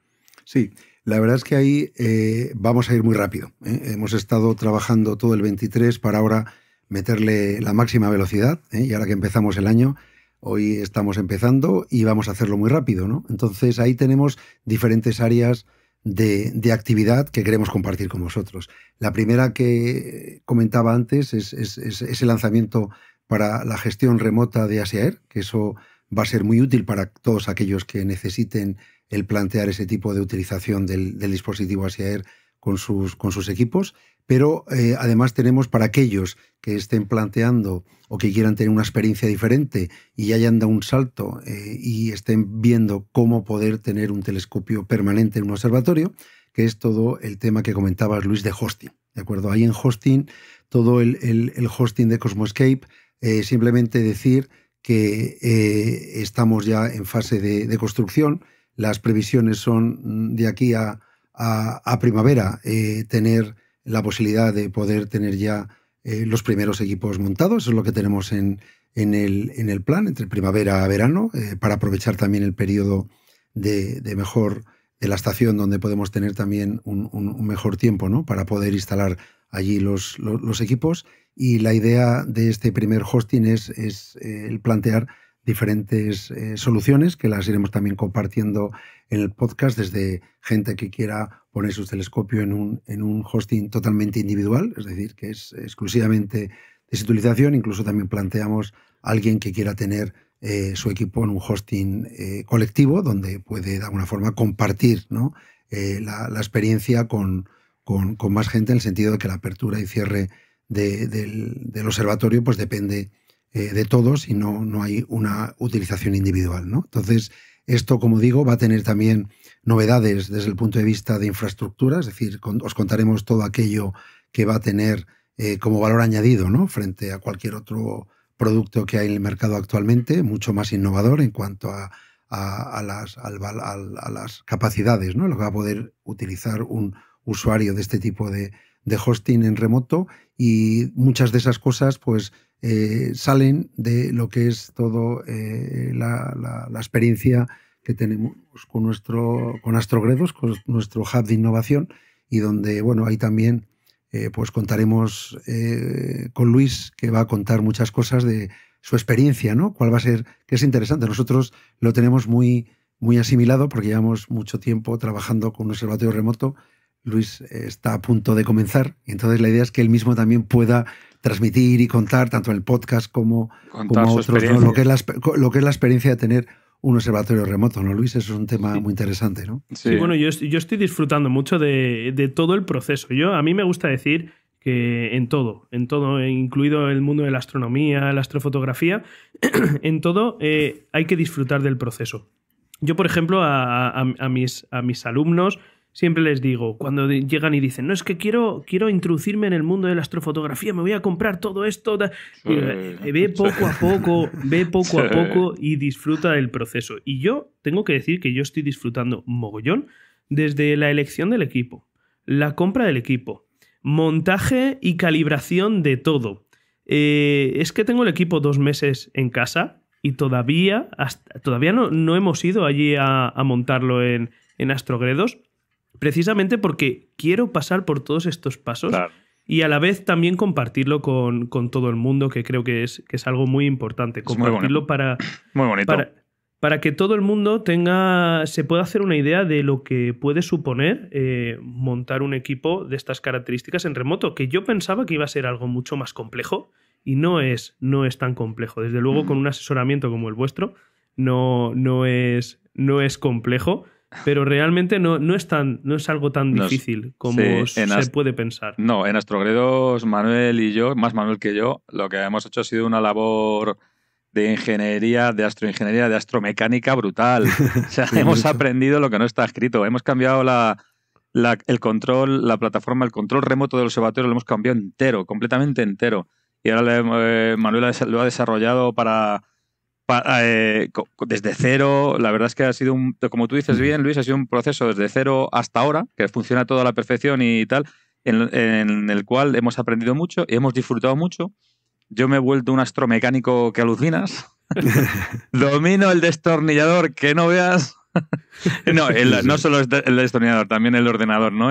Sí, la verdad es que ahí eh, vamos a ir muy rápido. ¿eh? Hemos estado trabajando todo el 23 para ahora meterle la máxima velocidad y ahora que empezamos el año, hoy estamos empezando y vamos a hacerlo muy rápido, ¿no? Entonces ahí tenemos diferentes áreas de, actividad que queremos compartir con vosotros. La primera que comentaba antes es, ese lanzamiento para la gestión remota de ASEAER, que eso va a ser muy útil para todos aquellos que necesiten el plantear ese tipo de utilización del, dispositivo Asia con sus, con sus equipos. Pero eh, además tenemos para aquellos que estén planteando o que quieran tener una experiencia diferente y hayan dado un salto eh, y estén viendo cómo poder tener un telescopio permanente en un observatorio, que es todo el tema que comentabas, Luis, de hosting. ¿De acuerdo? Ahí en hosting, todo el, hosting de Cosmoscape, eh, simplemente decir que estamos ya en fase de, construcción. Las previsiones son de aquí a, primavera tener la posibilidad de poder tener ya eh, los primeros equipos montados. Eso es lo que tenemos en, el, en el, plan, entre primavera a verano, eh, para aprovechar también el periodo de, mejor de la estación, donde podemos tener también un, mejor tiempo ¿no? para poder instalar allí los, los, equipos. Y la idea de este primer hosting es, es eh, el plantear diferentes soluciones que las iremos también compartiendo en el podcast desde gente que quiera poner su telescopio en un, en hosting totalmente individual, es decir, que es exclusivamente de su utilización. Incluso también planteamos a alguien que quiera tener eh, su equipo en un hosting eh, colectivo, donde puede de alguna forma compartir eh, la, experiencia con, más gente, en el sentido de que la apertura y cierre del, observatorio pues depende de todos y no, no hay una utilización individual. Entonces, esto, como digo, va a tener también novedades desde el punto de vista de infraestructura, es decir, os contaremos todo aquello que va a tener eh, como valor añadido ¿no? frente a cualquier otro producto que hay en el mercado actualmente, mucho más innovador en cuanto a, las, capacidades, ¿no? lo que va a poder utilizar un usuario de este tipo de, hosting en remoto y muchas de esas cosas pues eh, salen de lo que es todo eh, la, la experiencia que tenemos con nuestro con Astrogredos, con nuestro hub de innovación y donde bueno ahí también eh, pues contaremos eh, con Luis que va a contar muchas cosas de su experiencia, ¿no? Cuál va a ser que es interesante. Nosotros lo tenemos muy muy asimilado porque llevamos mucho tiempo trabajando con un observatorio remoto. Luis eh, está a punto de comenzar, y entonces la idea es que él mismo también pueda transmitir y contar tanto en el podcast como, otros, lo, que es la, lo que es la experiencia de tener un observatorio remoto, ¿no, Luis? Eso es un tema muy interesante, ¿no? Sí, bueno, yo, estoy disfrutando mucho de, todo el proceso. Yo, a mí me gusta decir que en todo, en todo, incluido el mundo de la astronomía, la astrofotografía, <clears throat> en todo eh, hay que disfrutar del proceso. Yo, por ejemplo, a mis alumnos, siempre les digo, cuando llegan y dicen, no es que quiero, quiero introducirme en el mundo de la astrofotografía, me voy a comprar todo esto. Eh, ve poco a poco, ve poco a poco y disfruta del proceso. Y yo tengo que decir que yo estoy disfrutando mogollón desde la elección del equipo, la compra del equipo, montaje y calibración de todo. Eh, es que tengo el equipo dos meses en casa y todavía, todavía no, hemos ido allí a, montarlo en, en Astrogredos, precisamente porque quiero pasar por todos estos pasos y a la vez también compartirlo con, todo el mundo, que creo que es, es algo muy importante. Compartirlo <clears throat> para, para, que todo el mundo tenga, se pueda hacer una idea de lo que puede suponer eh, montar un equipo de estas características en remoto, que yo pensaba que iba a ser algo mucho más complejo y no es, no es tan complejo. Desde luego, mm. con un asesoramiento como el vuestro, no, no, es, no es complejo pero realmente no, no, es, tan, no es algo tan difícil como se puede pensar. No, en Astrogredos, Manuel y yo, más Manuel que yo, lo que hemos hecho ha sido una labor de ingeniería, de astroingeniería, de astromecánica brutal. <laughs> o sea, hemos aprendido lo que no está escrito. Hemos cambiado la, el control, la plataforma, el control remoto de los observatorio, lo hemos cambiado entero, completamente entero. Y ahora eh, Manuel lo ha desarrollado para eh, desde cero, la verdad es que ha sido un, como tú dices bien, Luis, ha sido un proceso desde cero hasta ahora, que funciona todo a la perfección y tal, en, el cual hemos aprendido mucho y hemos disfrutado mucho. Yo me he vuelto un astromecánico que alucinas. <laughs> <laughs> Domino el destornillador, que no veas. <laughs> no, no solo el destornillador, también el ordenador, ¿no?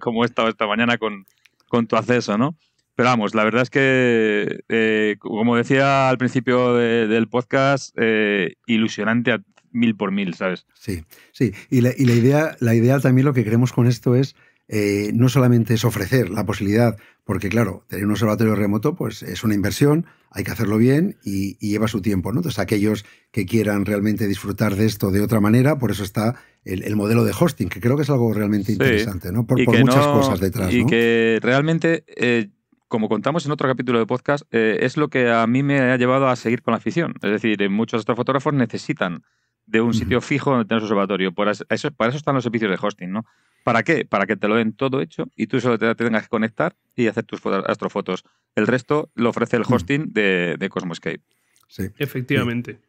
Como he estado esta mañana con tu acceso, ¿no? Pero vamos, la verdad es que, eh, como decía al principio del podcast, eh, ilusionante a mil por mil, ¿sabes? Sí, sí. Y la, idea, la idea también lo que queremos con esto es eh, no solamente es ofrecer la posibilidad, porque claro, tener un observatorio remoto pues es una inversión, hay que hacerlo bien y, lleva su tiempo. ¿no? Entonces, aquellos que quieran realmente disfrutar de esto de otra manera, por eso está el, modelo de hosting, que creo que es algo realmente interesante, ¿no? Por, muchas cosas detrás. Y que realmente como contamos en otro capítulo de podcast, eh, es lo que a mí me ha llevado a seguir con la afición. Es decir, eh, muchos astrofotógrafos necesitan de un sitio fijo donde tener su observatorio. Por eso, están los servicios de hosting, ¿no? ¿Para qué? Para que te lo den todo hecho y tú solo te, tengas que conectar y hacer tus astrofotos. El resto lo ofrece el hosting de, Cosmoscape. Sí. Efectivamente.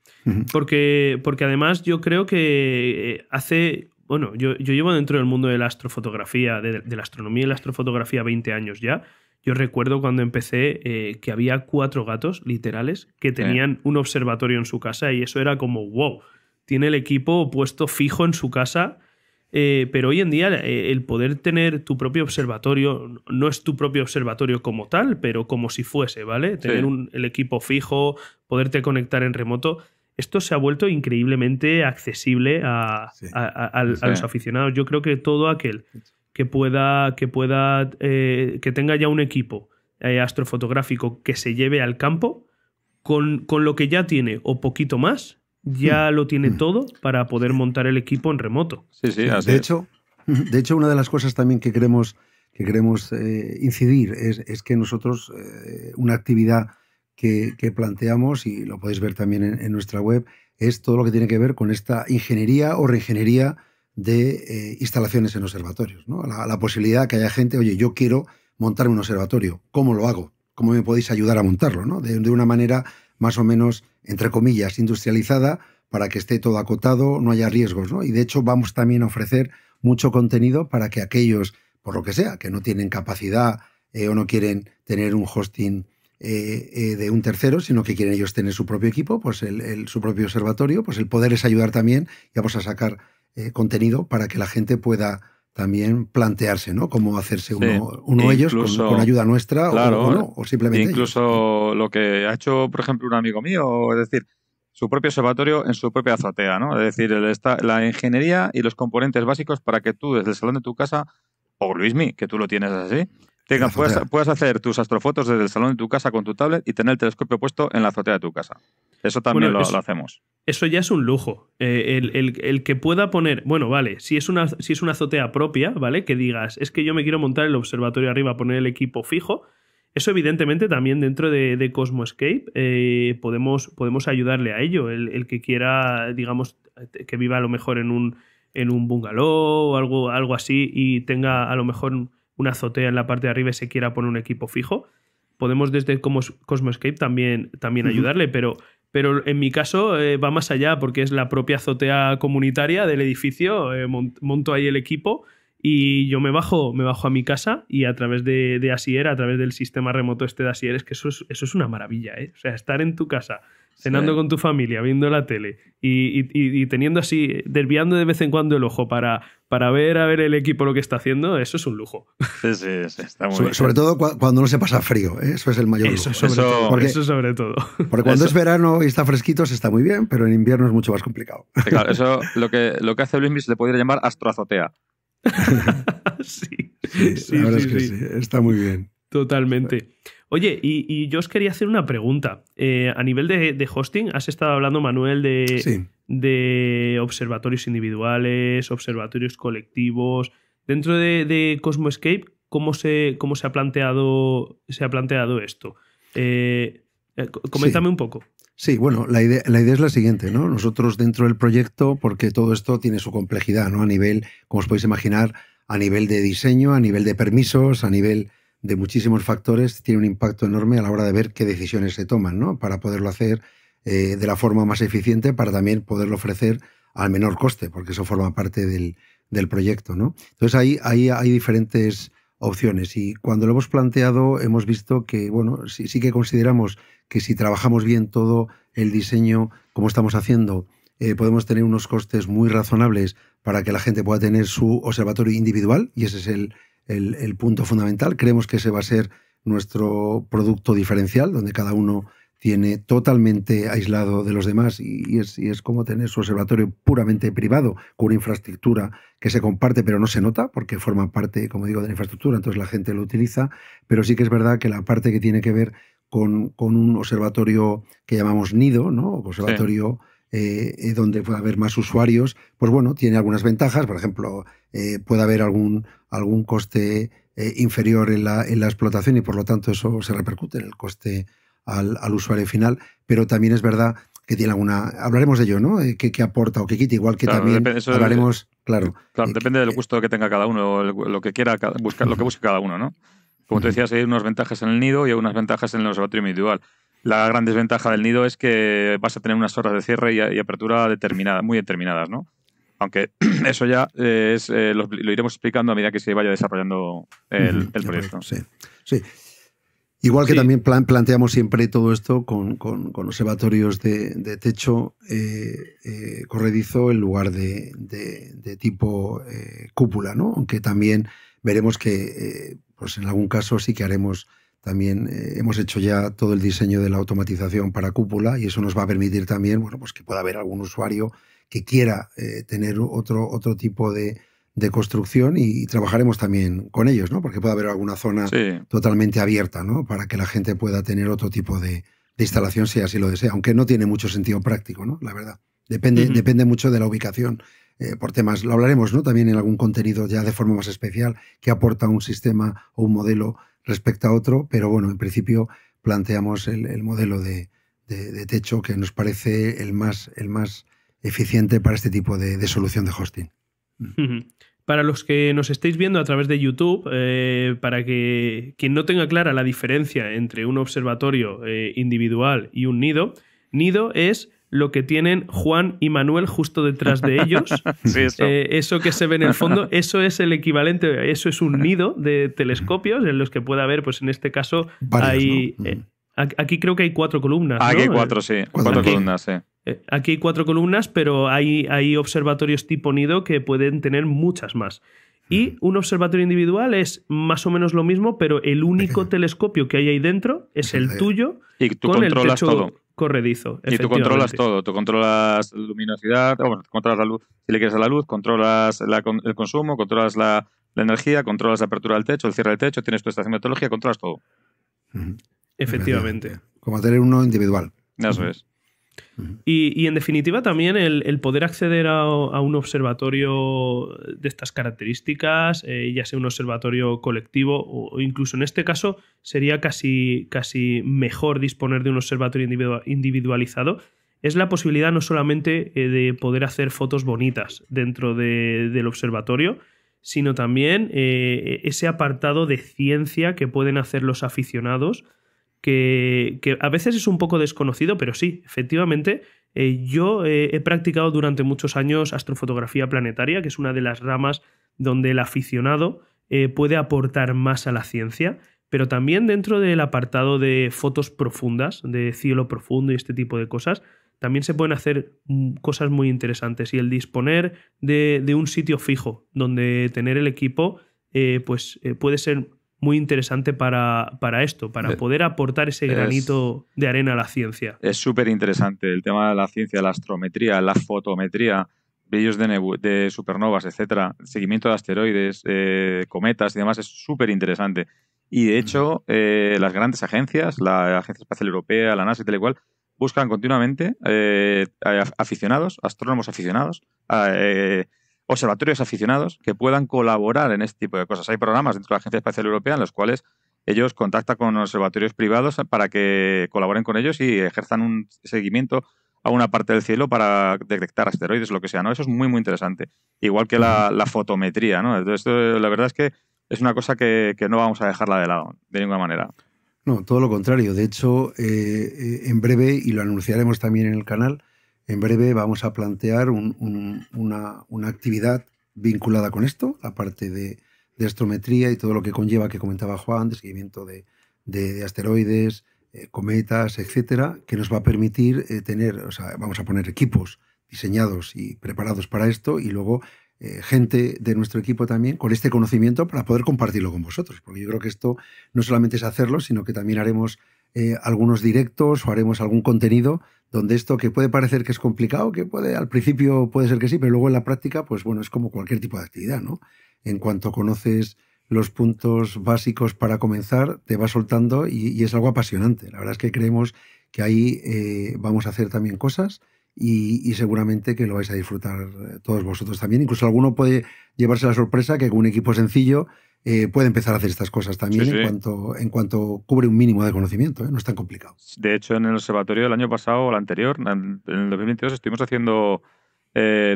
Porque, porque además yo creo que eh, hace. Bueno, yo, llevo dentro del mundo de la astrofotografía, de, de, la astronomía y la astrofotografía 20 años ya. Yo recuerdo cuando empecé eh, que había cuatro gatos, literales, que tenían un observatorio en su casa y eso era como, wow, tiene el equipo puesto fijo en su casa. Eh, pero hoy en día eh, el poder tener tu propio observatorio, no es tu propio observatorio como tal, pero como si fuese, ¿vale? Tener el equipo fijo, poderte conectar en remoto, esto se ha vuelto increíblemente accesible a, los aficionados. Yo creo que todo aquel que pueda, que pueda, eh, que tenga ya un equipo eh, astrofotográfico que se lleve al campo, con, lo que ya tiene o poquito más, ya hmm. lo tiene hmm. todo para poder montar el equipo en remoto. Sí, sí, de hecho, de hecho, una de las cosas también que queremos, que queremos eh, incidir es, que nosotros, una actividad que, planteamos, y lo podéis ver también en, en nuestra web, es todo lo que tiene que ver con esta ingeniería o reingeniería de eh, instalaciones en observatorios. ¿no? La, posibilidad que haya gente, oye, yo quiero montar un observatorio, ¿cómo lo hago? ¿Cómo me podéis ayudar a montarlo? De, una manera más o menos, entre comillas, industrializada, para que esté todo acotado, no haya riesgos. Y de hecho vamos también a ofrecer mucho contenido para que aquellos, por lo que sea, que no tienen capacidad eh, o no quieren tener un hosting eh, de un tercero, sino que quieren ellos tener su propio equipo, pues el, su propio observatorio, pues el poder es ayudar también y vamos a sacar eh, contenido para que la gente pueda también plantearse, ¿no? Cómo hacerse uno, ellos con, ayuda nuestra o, simplemente. Incluso lo que ha hecho, por ejemplo, un amigo mío, es decir, su propio observatorio en su propia azotea, ¿no? Es decir, la ingeniería y los componentes básicos para que tú desde el salón de tu casa, o Luismi, que tú lo tienes así, puedes, hacer tus astrofotos desde el salón de tu casa con tu tablet y tener el telescopio puesto en la azotea de tu casa. Eso también lo, hacemos. Eso ya es un lujo. Eh, el, que pueda poner, bueno, vale, si es, una, si es una azotea propia, ¿vale? Que digas, es que yo me quiero montar el observatorio arriba, poner el equipo fijo. Eso evidentemente también dentro de, de Cosmoscape eh, podemos, podemos ayudarle a ello. El, que quiera, digamos, que viva a lo mejor en un, en un bungalow o algo, algo así y tenga a lo mejor una azotea en la parte de arriba y se quiera poner un equipo fijo, podemos desde Cosmoscape también, también ayudarle, pero, pero en mi caso eh, va más allá porque es la propia azotea comunitaria del edificio, eh, monto ahí el equipo y yo me bajo, me bajo a mi casa y a través de, de Asier, a través del sistema remoto este de Asier, es que eso es, una maravilla, ¿eh? o sea, estar en tu casa cenando con tu familia, viendo la tele y, teniendo así, desviando de vez en cuando el ojo para, para ver a ver el equipo lo que está haciendo, eso es un lujo. Sí, sí, sobre, todo cuando no se pasa frío, ¿eh? eso es el mayor lujo. eso, sobre todo. Porque cuando es verano y está fresquito se está muy bien, pero en invierno es mucho más complicado. Claro, eso lo que, lo que hace se le podría llamar astroazotea. <laughs> sí, sí, sí, es que sí. Está muy bien. Totalmente. Oye, y, yo os quería hacer una pregunta. Eh, a nivel de, hosting, has estado hablando, Manuel, de, observatorios individuales, observatorios colectivos. Dentro de, Cosmoscape, ¿cómo, se, cómo se, ha planteado, se ha planteado esto? Eh, eh, coméntame un poco. Sí, bueno, la idea, la idea, es la siguiente, ¿no? Nosotros dentro del proyecto, porque todo esto tiene su complejidad, ¿no? A nivel, como os podéis imaginar, a nivel de diseño, a nivel de permisos, a nivel de muchísimos factores tiene un impacto enorme a la hora de ver qué decisiones se toman, ¿no? Para poderlo hacer eh, de la forma más eficiente, para también poderlo ofrecer al menor coste, porque eso forma parte del, proyecto, ¿no? Entonces ahí, hay diferentes opciones y cuando lo hemos planteado hemos visto que, bueno, sí, que consideramos que si trabajamos bien todo el diseño como estamos haciendo, eh, podemos tener unos costes muy razonables para que la gente pueda tener su observatorio individual y ese es el, el, punto fundamental. Creemos que ese va a ser nuestro producto diferencial, donde cada uno tiene totalmente aislado de los demás y es, como tener su observatorio puramente privado, con una infraestructura que se comparte pero no se nota porque forma parte, como digo, de la infraestructura, entonces la gente lo utiliza, pero sí que es verdad que la parte que tiene que ver con, un observatorio que llamamos nido, ¿no? observatorio eh, eh, donde puede haber más usuarios, pues bueno, tiene algunas ventajas. Por ejemplo, eh, puede haber algún, algún coste inferior en la, explotación y por lo tanto eso se repercute en el coste al, usuario final. Pero también es verdad que tiene alguna. Hablaremos de ello, ¿no? ¿Qué, aporta o qué quita? Igual que también hablaremos. claro. depende del gusto que tenga cada uno, lo que quiera, buscar, lo que busque cada uno, ¿no? Como te decías, hay unas ventajas en el nido y hay unas ventajas en el observatorio individual. La gran desventaja del nido es que vas a tener unas horas de cierre y, apertura determinadas, muy determinadas, ¿no? Aunque <clears throat> eso ya eh, es, eh, lo, iremos explicando a medida que se vaya desarrollando el, proyecto. Sí, sí. Igual que también planteamos siempre todo esto con, observatorios de, techo eh, corredizo en lugar de, tipo cúpula, ¿no? Aunque también veremos que pues en algún caso sí que haremos también eh, hemos hecho ya todo el diseño de la automatización para cúpula y eso nos va a permitir también bueno, pues que pueda haber algún usuario que quiera eh, tener otro, otro tipo de, construcción y, trabajaremos también con ellos, ¿no? Porque puede haber alguna zona totalmente abierta, ¿no? Para que la gente pueda tener otro tipo de, de instalación si así lo desea, aunque no tiene mucho sentido práctico, ¿no? La verdad. Depende, depende mucho de la ubicación. Eh, por temas, lo hablaremos, ¿no? También en algún contenido ya de forma más especial que aporta un sistema o un modelo respecto a otro, pero bueno, en principio planteamos el, modelo de, techo que nos parece el más, el más eficiente para este tipo de, solución de hosting. Mm. Para los que nos estéis viendo a través de YouTube, eh, para que quien no tenga clara la diferencia entre un observatorio eh, individual y un nido, nido es lo que tienen Juan y Manuel justo detrás de ellos. <laughs> Eh, eso. que se ve en el fondo, eso es el equivalente, eso es un nido de telescopios en los que puede haber, pues en este caso, hay. Eh, aquí creo que hay cuatro columnas. Aquí hay cuatro, sí. Cuatro, aquí, columnas, sí. Eh, aquí hay cuatro columnas, pero hay, observatorios tipo nido que pueden tener muchas más. Y un observatorio individual es más o menos lo mismo, pero el único telescopio que hay ahí dentro es el tuyo. con controlas el techo, todo corredizo. Y tú controlas todo, tú controlas luminosidad, controlas la luz, si le quieres a la luz, controlas el consumo, controlas la, energía, controlas la apertura del techo, el cierre del techo, tienes tu estación metodología controlas todo. Efectivamente. Como tener uno individual. ya sabes y, en definitiva también el, poder acceder a, un observatorio de estas características, eh, ya sea un observatorio colectivo o, incluso en este caso sería casi, casi mejor disponer de un observatorio individualizado, es la posibilidad no solamente eh, de poder hacer fotos bonitas dentro del observatorio, sino también eh, ese apartado de ciencia que pueden hacer los aficionados que, a veces es un poco desconocido, pero sí, efectivamente, eh, yo eh, he practicado durante muchos años astrofotografía planetaria, que es una de las ramas donde el aficionado eh, puede aportar más a la ciencia, pero también dentro del apartado de fotos profundas, de cielo profundo y este tipo de cosas, también se pueden hacer mm, cosas muy interesantes. Y el disponer de, de un sitio fijo donde tener el equipo, pues puede ser muy interesante para, esto, para eh, poder aportar ese granito de arena a la ciencia. Es súper interesante el tema de la ciencia, la astrometría, la fotometría, brillos de, supernovas, etcétera, seguimiento de asteroides, eh, cometas y demás, es súper interesante. Y de mm. hecho, eh, las grandes agencias, la Agencia Espacial Europea, la NASA y tal y cual, buscan continuamente aficionados, astrónomos aficionados, a, observatorios aficionados que puedan colaborar en este tipo de cosas. Hay programas dentro de la Agencia Espacial Europea en los cuales ellos contactan con observatorios privados para que colaboren con ellos y ejerzan un seguimiento a una parte del cielo para detectar asteroides, lo que sea, ¿no? Eso es muy, muy interesante. Igual que la, fotometría, ¿no? la verdad es que es una cosa que, no vamos a dejarla de lado, de ninguna manera. No, todo lo contrario. De hecho, eh, eh, en breve, y lo anunciaremos también en el canal, en breve vamos a plantear una, actividad vinculada con esto, la parte de, astrometría y todo lo que conlleva que comentaba Juan, de seguimiento de, asteroides, eh, cometas, etcétera, que nos va a permitir eh, tener, o sea, vamos a poner equipos diseñados y preparados para esto y luego eh, gente de nuestro equipo también con este conocimiento para poder compartirlo con vosotros, porque yo creo que esto no solamente es hacerlo, sino que también haremos eh, algunos directos o haremos algún contenido donde esto que puede parecer que es complicado, que puede al principio puede ser que sí, pero luego en la práctica, pues bueno, es como cualquier tipo de actividad, ¿no? En cuanto conoces los puntos básicos para comenzar, te va soltando y, es algo apasionante. La verdad es que creemos que ahí eh, vamos a hacer también cosas y, seguramente que lo vais a disfrutar eh, todos vosotros también. Incluso alguno puede llevarse la sorpresa que con un equipo sencillo eh, puede empezar a hacer estas cosas también En, cuanto, en cuanto cubre un mínimo de conocimiento, ¿eh? no es tan complicado. De hecho, en el observatorio del año pasado, o el anterior, en el 2022, estuvimos haciendo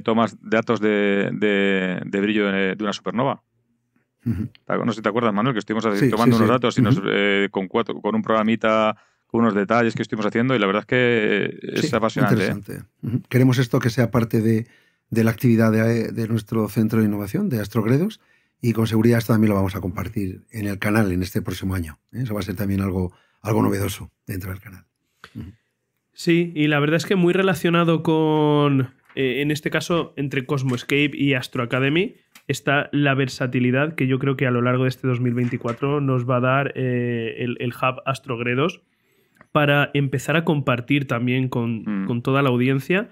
tomas de, datos de brillo de, una supernova. No sé si te acuerdas, Manuel, que estuvimos tomando unos datos y con, con un programita con unos detalles que estuvimos haciendo y la verdad es que es apasionante. ¿eh? Queremos esto que sea parte de, la actividad de, nuestro centro de innovación, de Astrogredos, y con seguridad esto también lo vamos a compartir en el canal en este próximo año. ¿eh? Eso va a ser también algo, algo novedoso dentro del canal. Sí, y la verdad es que muy relacionado con, eh, en este caso, entre Cosmoscape y Astro Academy, está la versatilidad que yo creo que a lo largo de este 2024 nos va a dar el, el, hub Astrogredos para empezar a compartir también mm. con, toda la audiencia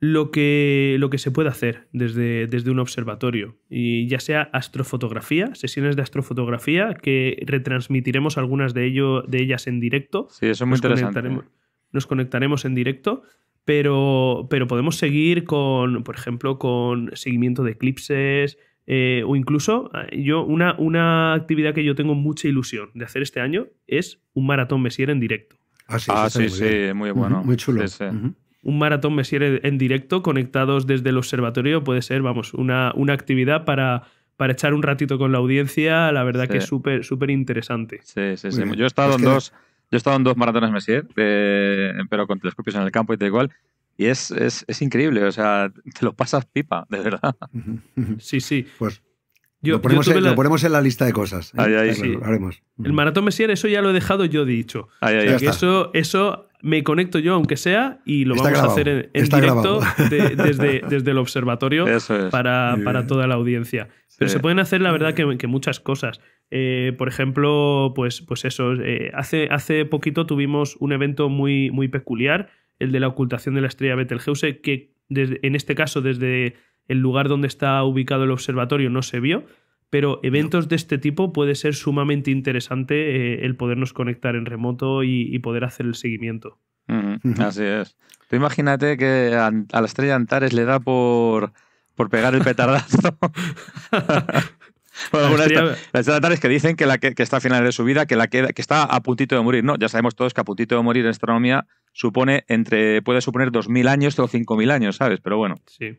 lo que, lo que se puede hacer desde, desde un observatorio. Y ya sea astrofotografía, sesiones de astrofotografía, que retransmitiremos algunas de, ello, de ellas en directo. Sí, eso es muy nos interesante. Conectaremos, nos conectaremos en directo. Pero, pero podemos seguir con, por ejemplo, con seguimiento de eclipses, eh, o incluso eh, yo una, una actividad que yo tengo mucha ilusión de hacer este año es un maratón Messier en directo. Ah, sí, ah, sí, muy bueno. muy chulo. Un maratón Messier en directo, conectados desde el observatorio, puede ser, vamos, una, una actividad para, para echar un ratito con la audiencia, la verdad que es súper, súper interesante. Sí, sí, sí. Yo he estado en dos. Yo estado en dos maratones Messier, pero con telescopios en el campo y tal igual. Y es, es, es, increíble, o sea, te lo pasas pipa, de verdad. Sí, sí. Pues lo, ponemos en, la... lista de cosas. ¿eh? Ahí, haremos. El mm. maratón Messier, eso ya lo he dejado yo dicho. ahí, eso, eso me conecto yo, aunque sea, y lo vamos a hacer en, directo <laughs> desde, desde, el observatorio para, toda la audiencia. Pero se pueden hacer, la verdad, que, muchas cosas. Eh, por ejemplo, pues, pues eso, eh, hace, hace poquito tuvimos un evento muy, muy peculiar, el de la ocultación de la estrella Betelgeuse, que en este caso desde el lugar donde está ubicado el observatorio no se vio, pero eventos de este tipo puede ser sumamente interesante eh, el podernos conectar en remoto y, poder hacer el seguimiento. Así es. imagínate que a, la estrella Antares le da por, pegar el petardazo. <laughs> la estrella... Las que dicen que, está a final de su vida, que, está a puntito de morir. No, ya sabemos todos que a puntito de morir en astronomía supone entre, puede suponer 2.000 años o 5.000 años, ¿sabes? Pero bueno. Sí.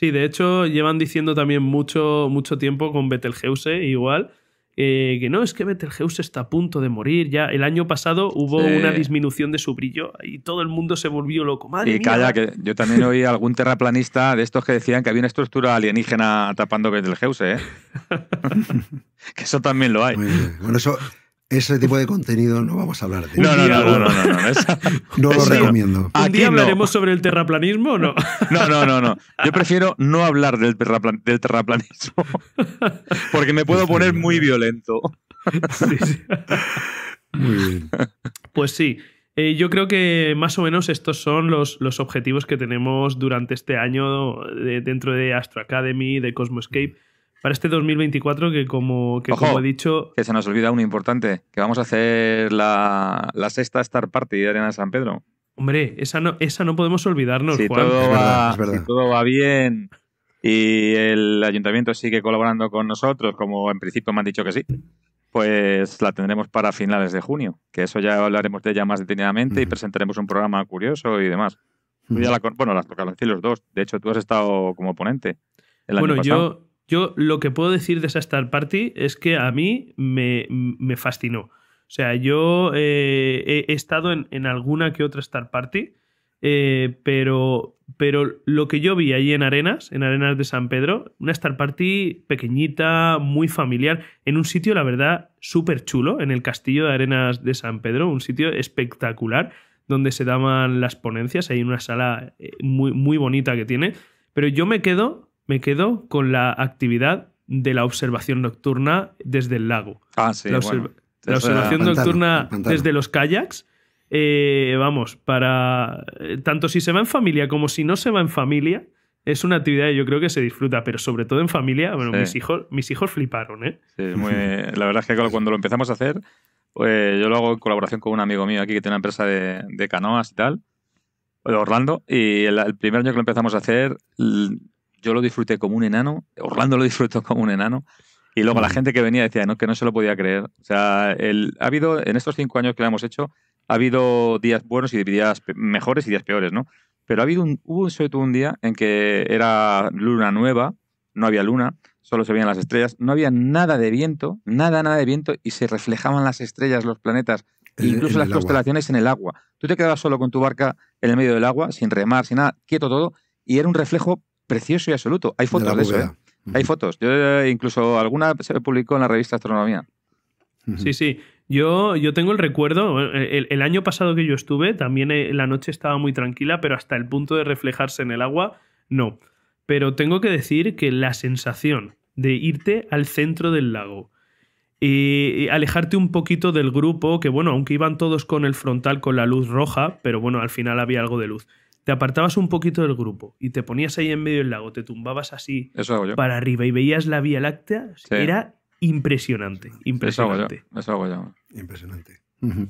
Sí, de hecho, llevan diciendo también mucho, mucho tiempo con Betelgeuse, igual. Eh, que no, es que Betelgeuse está a punto de morir. Ya el año pasado hubo una disminución de su brillo y todo el mundo se volvió loco. Madre y calla, que yo también oí algún terraplanista de estos que decían que había una estructura alienígena tapando Betelgeuse, ¿eh? <laughs> <laughs> que eso también lo hay. Bueno, eso, ese tipo de contenido no vamos a hablar de No, no, no, no, no, no, <laughs> no, lo recomiendo. ¿Un día hablaremos sobre el terraplanismo no? No, no, no, Yo prefiero no hablar del, del terraplanismo <laughs> porque me puedo poner muy violento. Sí, Muy bien. Pues sí. Eh, yo creo que más o menos estos son los, los objetivos que tenemos durante este año eh, dentro de Astro Academy, de Cosmoscape para este 2024 que como, que como he dicho... Que se nos olvida uno importante, que vamos a hacer la, la sexta Star Party de Arena de San Pedro. Hombre, esa no, esa no podemos olvidarnos, si Todo va, todo va bien y el ayuntamiento sigue colaborando con nosotros, como en principio me han dicho que sí, pues la tendremos para finales de junio, que eso ya hablaremos de ella más detenidamente y presentaremos un programa curioso y demás. bueno, las así los dos. De hecho, tú has estado como ponente. bueno, yo, yo lo que puedo decir de esa Star Party es que a mí me, fascinó. O sea, yo eh, he estado en, alguna que otra Star Party, eh, pero, pero lo que yo vi allí en Arenas, en Arenas de San Pedro, una Star Party pequeñita, muy familiar, en un sitio, la verdad, súper chulo, en el Castillo de Arenas de San Pedro, un sitio espectacular donde se daban las ponencias, hay una sala eh, muy, muy bonita que tiene, pero yo me quedo me quedo con la actividad de la observación nocturna desde el lago. Ah, sí, la, observación nocturna desde los kayaks. Eh, vamos, para. Eh, tanto si se va en familia como si no se va en familia, es una actividad que yo creo que se disfruta, pero sobre todo en familia, bueno, mis, hijos, mis hijos fliparon, ¿eh? la verdad es que cuando lo empezamos a hacer, pues, yo lo hago en colaboración con un amigo mío aquí que tiene una empresa de, canoas y tal, Orlando, y el, primer año que lo empezamos a hacer, yo lo disfruté como un enano, Orlando lo disfrutó como un enano, y luego la mm. gente que venía decía no, que no se lo podía creer. O sea, ha habido, en estos cinco años que lo hemos hecho, ha habido días buenos y días mejores y días peores, ¿no? Pero ha habido un, hubo un día en que era luna nueva, no había luna, solo se veían las estrellas, no había nada de viento, nada, nada de viento, y se reflejaban las estrellas, los planetas, incluso las constelaciones en el agua. Tú te quedabas solo con tu barca en el medio del agua, sin remar, sin nada, quieto todo, y era un reflejo precioso y absoluto. Hay fotos de, eso, ¿eh? Hay fotos. Yo eh, incluso alguna se publicó en la revista Astronomía. Sí, sí. Yo, yo tengo el recuerdo, eh, el, año pasado que yo estuve, también la noche estaba muy tranquila, pero hasta el punto de reflejarse en el agua, no. Pero tengo que decir que la sensación de irte al centro del lago, y alejarte un poquito del grupo, que bueno, aunque iban todos con el frontal con la luz roja, pero bueno, al final había algo de luz te apartabas un poquito del grupo y te ponías ahí en medio del lago, te tumbabas así para arriba y veías la Vía Láctea, era impresionante. Impresionante. Eso hago yo. Impresionante. Hmm.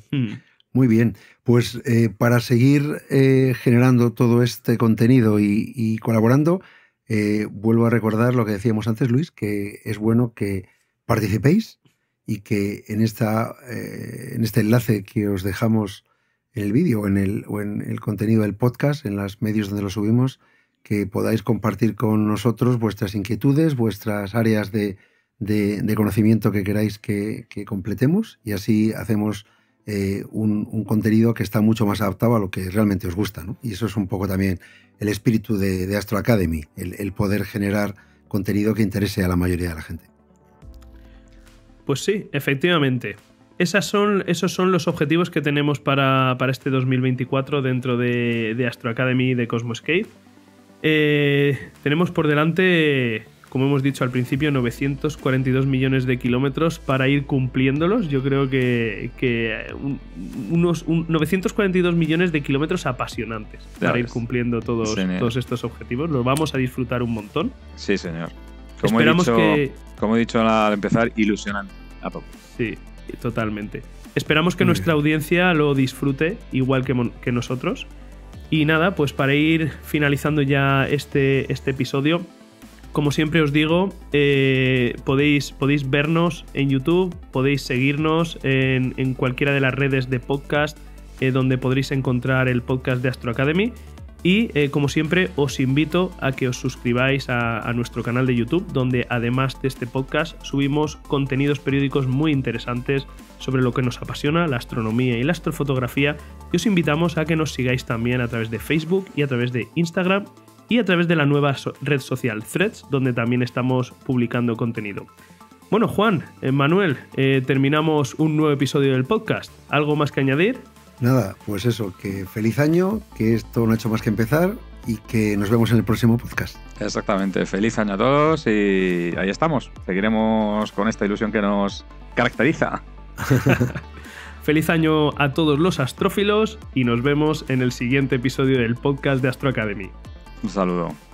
Muy bien, pues eh, para seguir eh, generando todo este contenido y, colaborando, eh, vuelvo a recordar lo que decíamos antes, Luis, que es bueno que participéis y que en, esta, en este enlace que os dejamos en el vídeo en el, o en el contenido del podcast, en los medios donde lo subimos, que podáis compartir con nosotros vuestras inquietudes, vuestras áreas de, conocimiento que queráis que, completemos y así hacemos eh, un, contenido que está mucho más adaptado a lo que realmente os gusta. Y eso es un poco también el espíritu de, Astro Academy, el poder generar contenido que interese a la mayoría de la gente. Pues sí, efectivamente son, esos son los objetivos que tenemos para, este 2024 dentro de, de, Astro Academy y de Cosmoscape. Eh, tenemos por delante, como hemos dicho al principio, 942 millones de kilómetros para ir cumpliéndolos. Yo creo que, unos 942 millones de kilómetros apasionantes para ir cumpliendo todos, todos estos objetivos. Los vamos a disfrutar un montón. Sí, señor. Como Esperamos he dicho, como he dicho al empezar, ilusionante. sí, totalmente. Esperamos que nuestra audiencia lo disfrute igual que, nosotros. Y nada, pues para ir finalizando ya este, este episodio, como siempre os digo, eh, podéis, podéis vernos en YouTube, podéis seguirnos en, cualquiera de las redes de podcast eh, donde podréis encontrar el podcast de Astro Academy y eh, como siempre os invito a que os suscribáis a, nuestro canal de YouTube, donde además de este podcast subimos contenidos periódicos muy interesantes sobre lo que nos apasiona, la astronomía y la astrofotografía. Y os invitamos a que nos sigáis también a través de Facebook y a través de Instagram y a través de la nueva red social Threads, donde también estamos publicando contenido. Bueno, Juan, eh, Manuel, eh, terminamos un nuevo episodio del podcast. ¿Algo más que añadir? Nada, pues eso, que feliz año, que esto no ha hecho más que empezar y que nos vemos en el próximo podcast. Exactamente, feliz año a todos y ahí estamos. Seguiremos con esta ilusión que nos caracteriza. <laughs> feliz año a todos los astrófilos y nos vemos en el siguiente episodio del podcast de Astro Academy. Un saludo.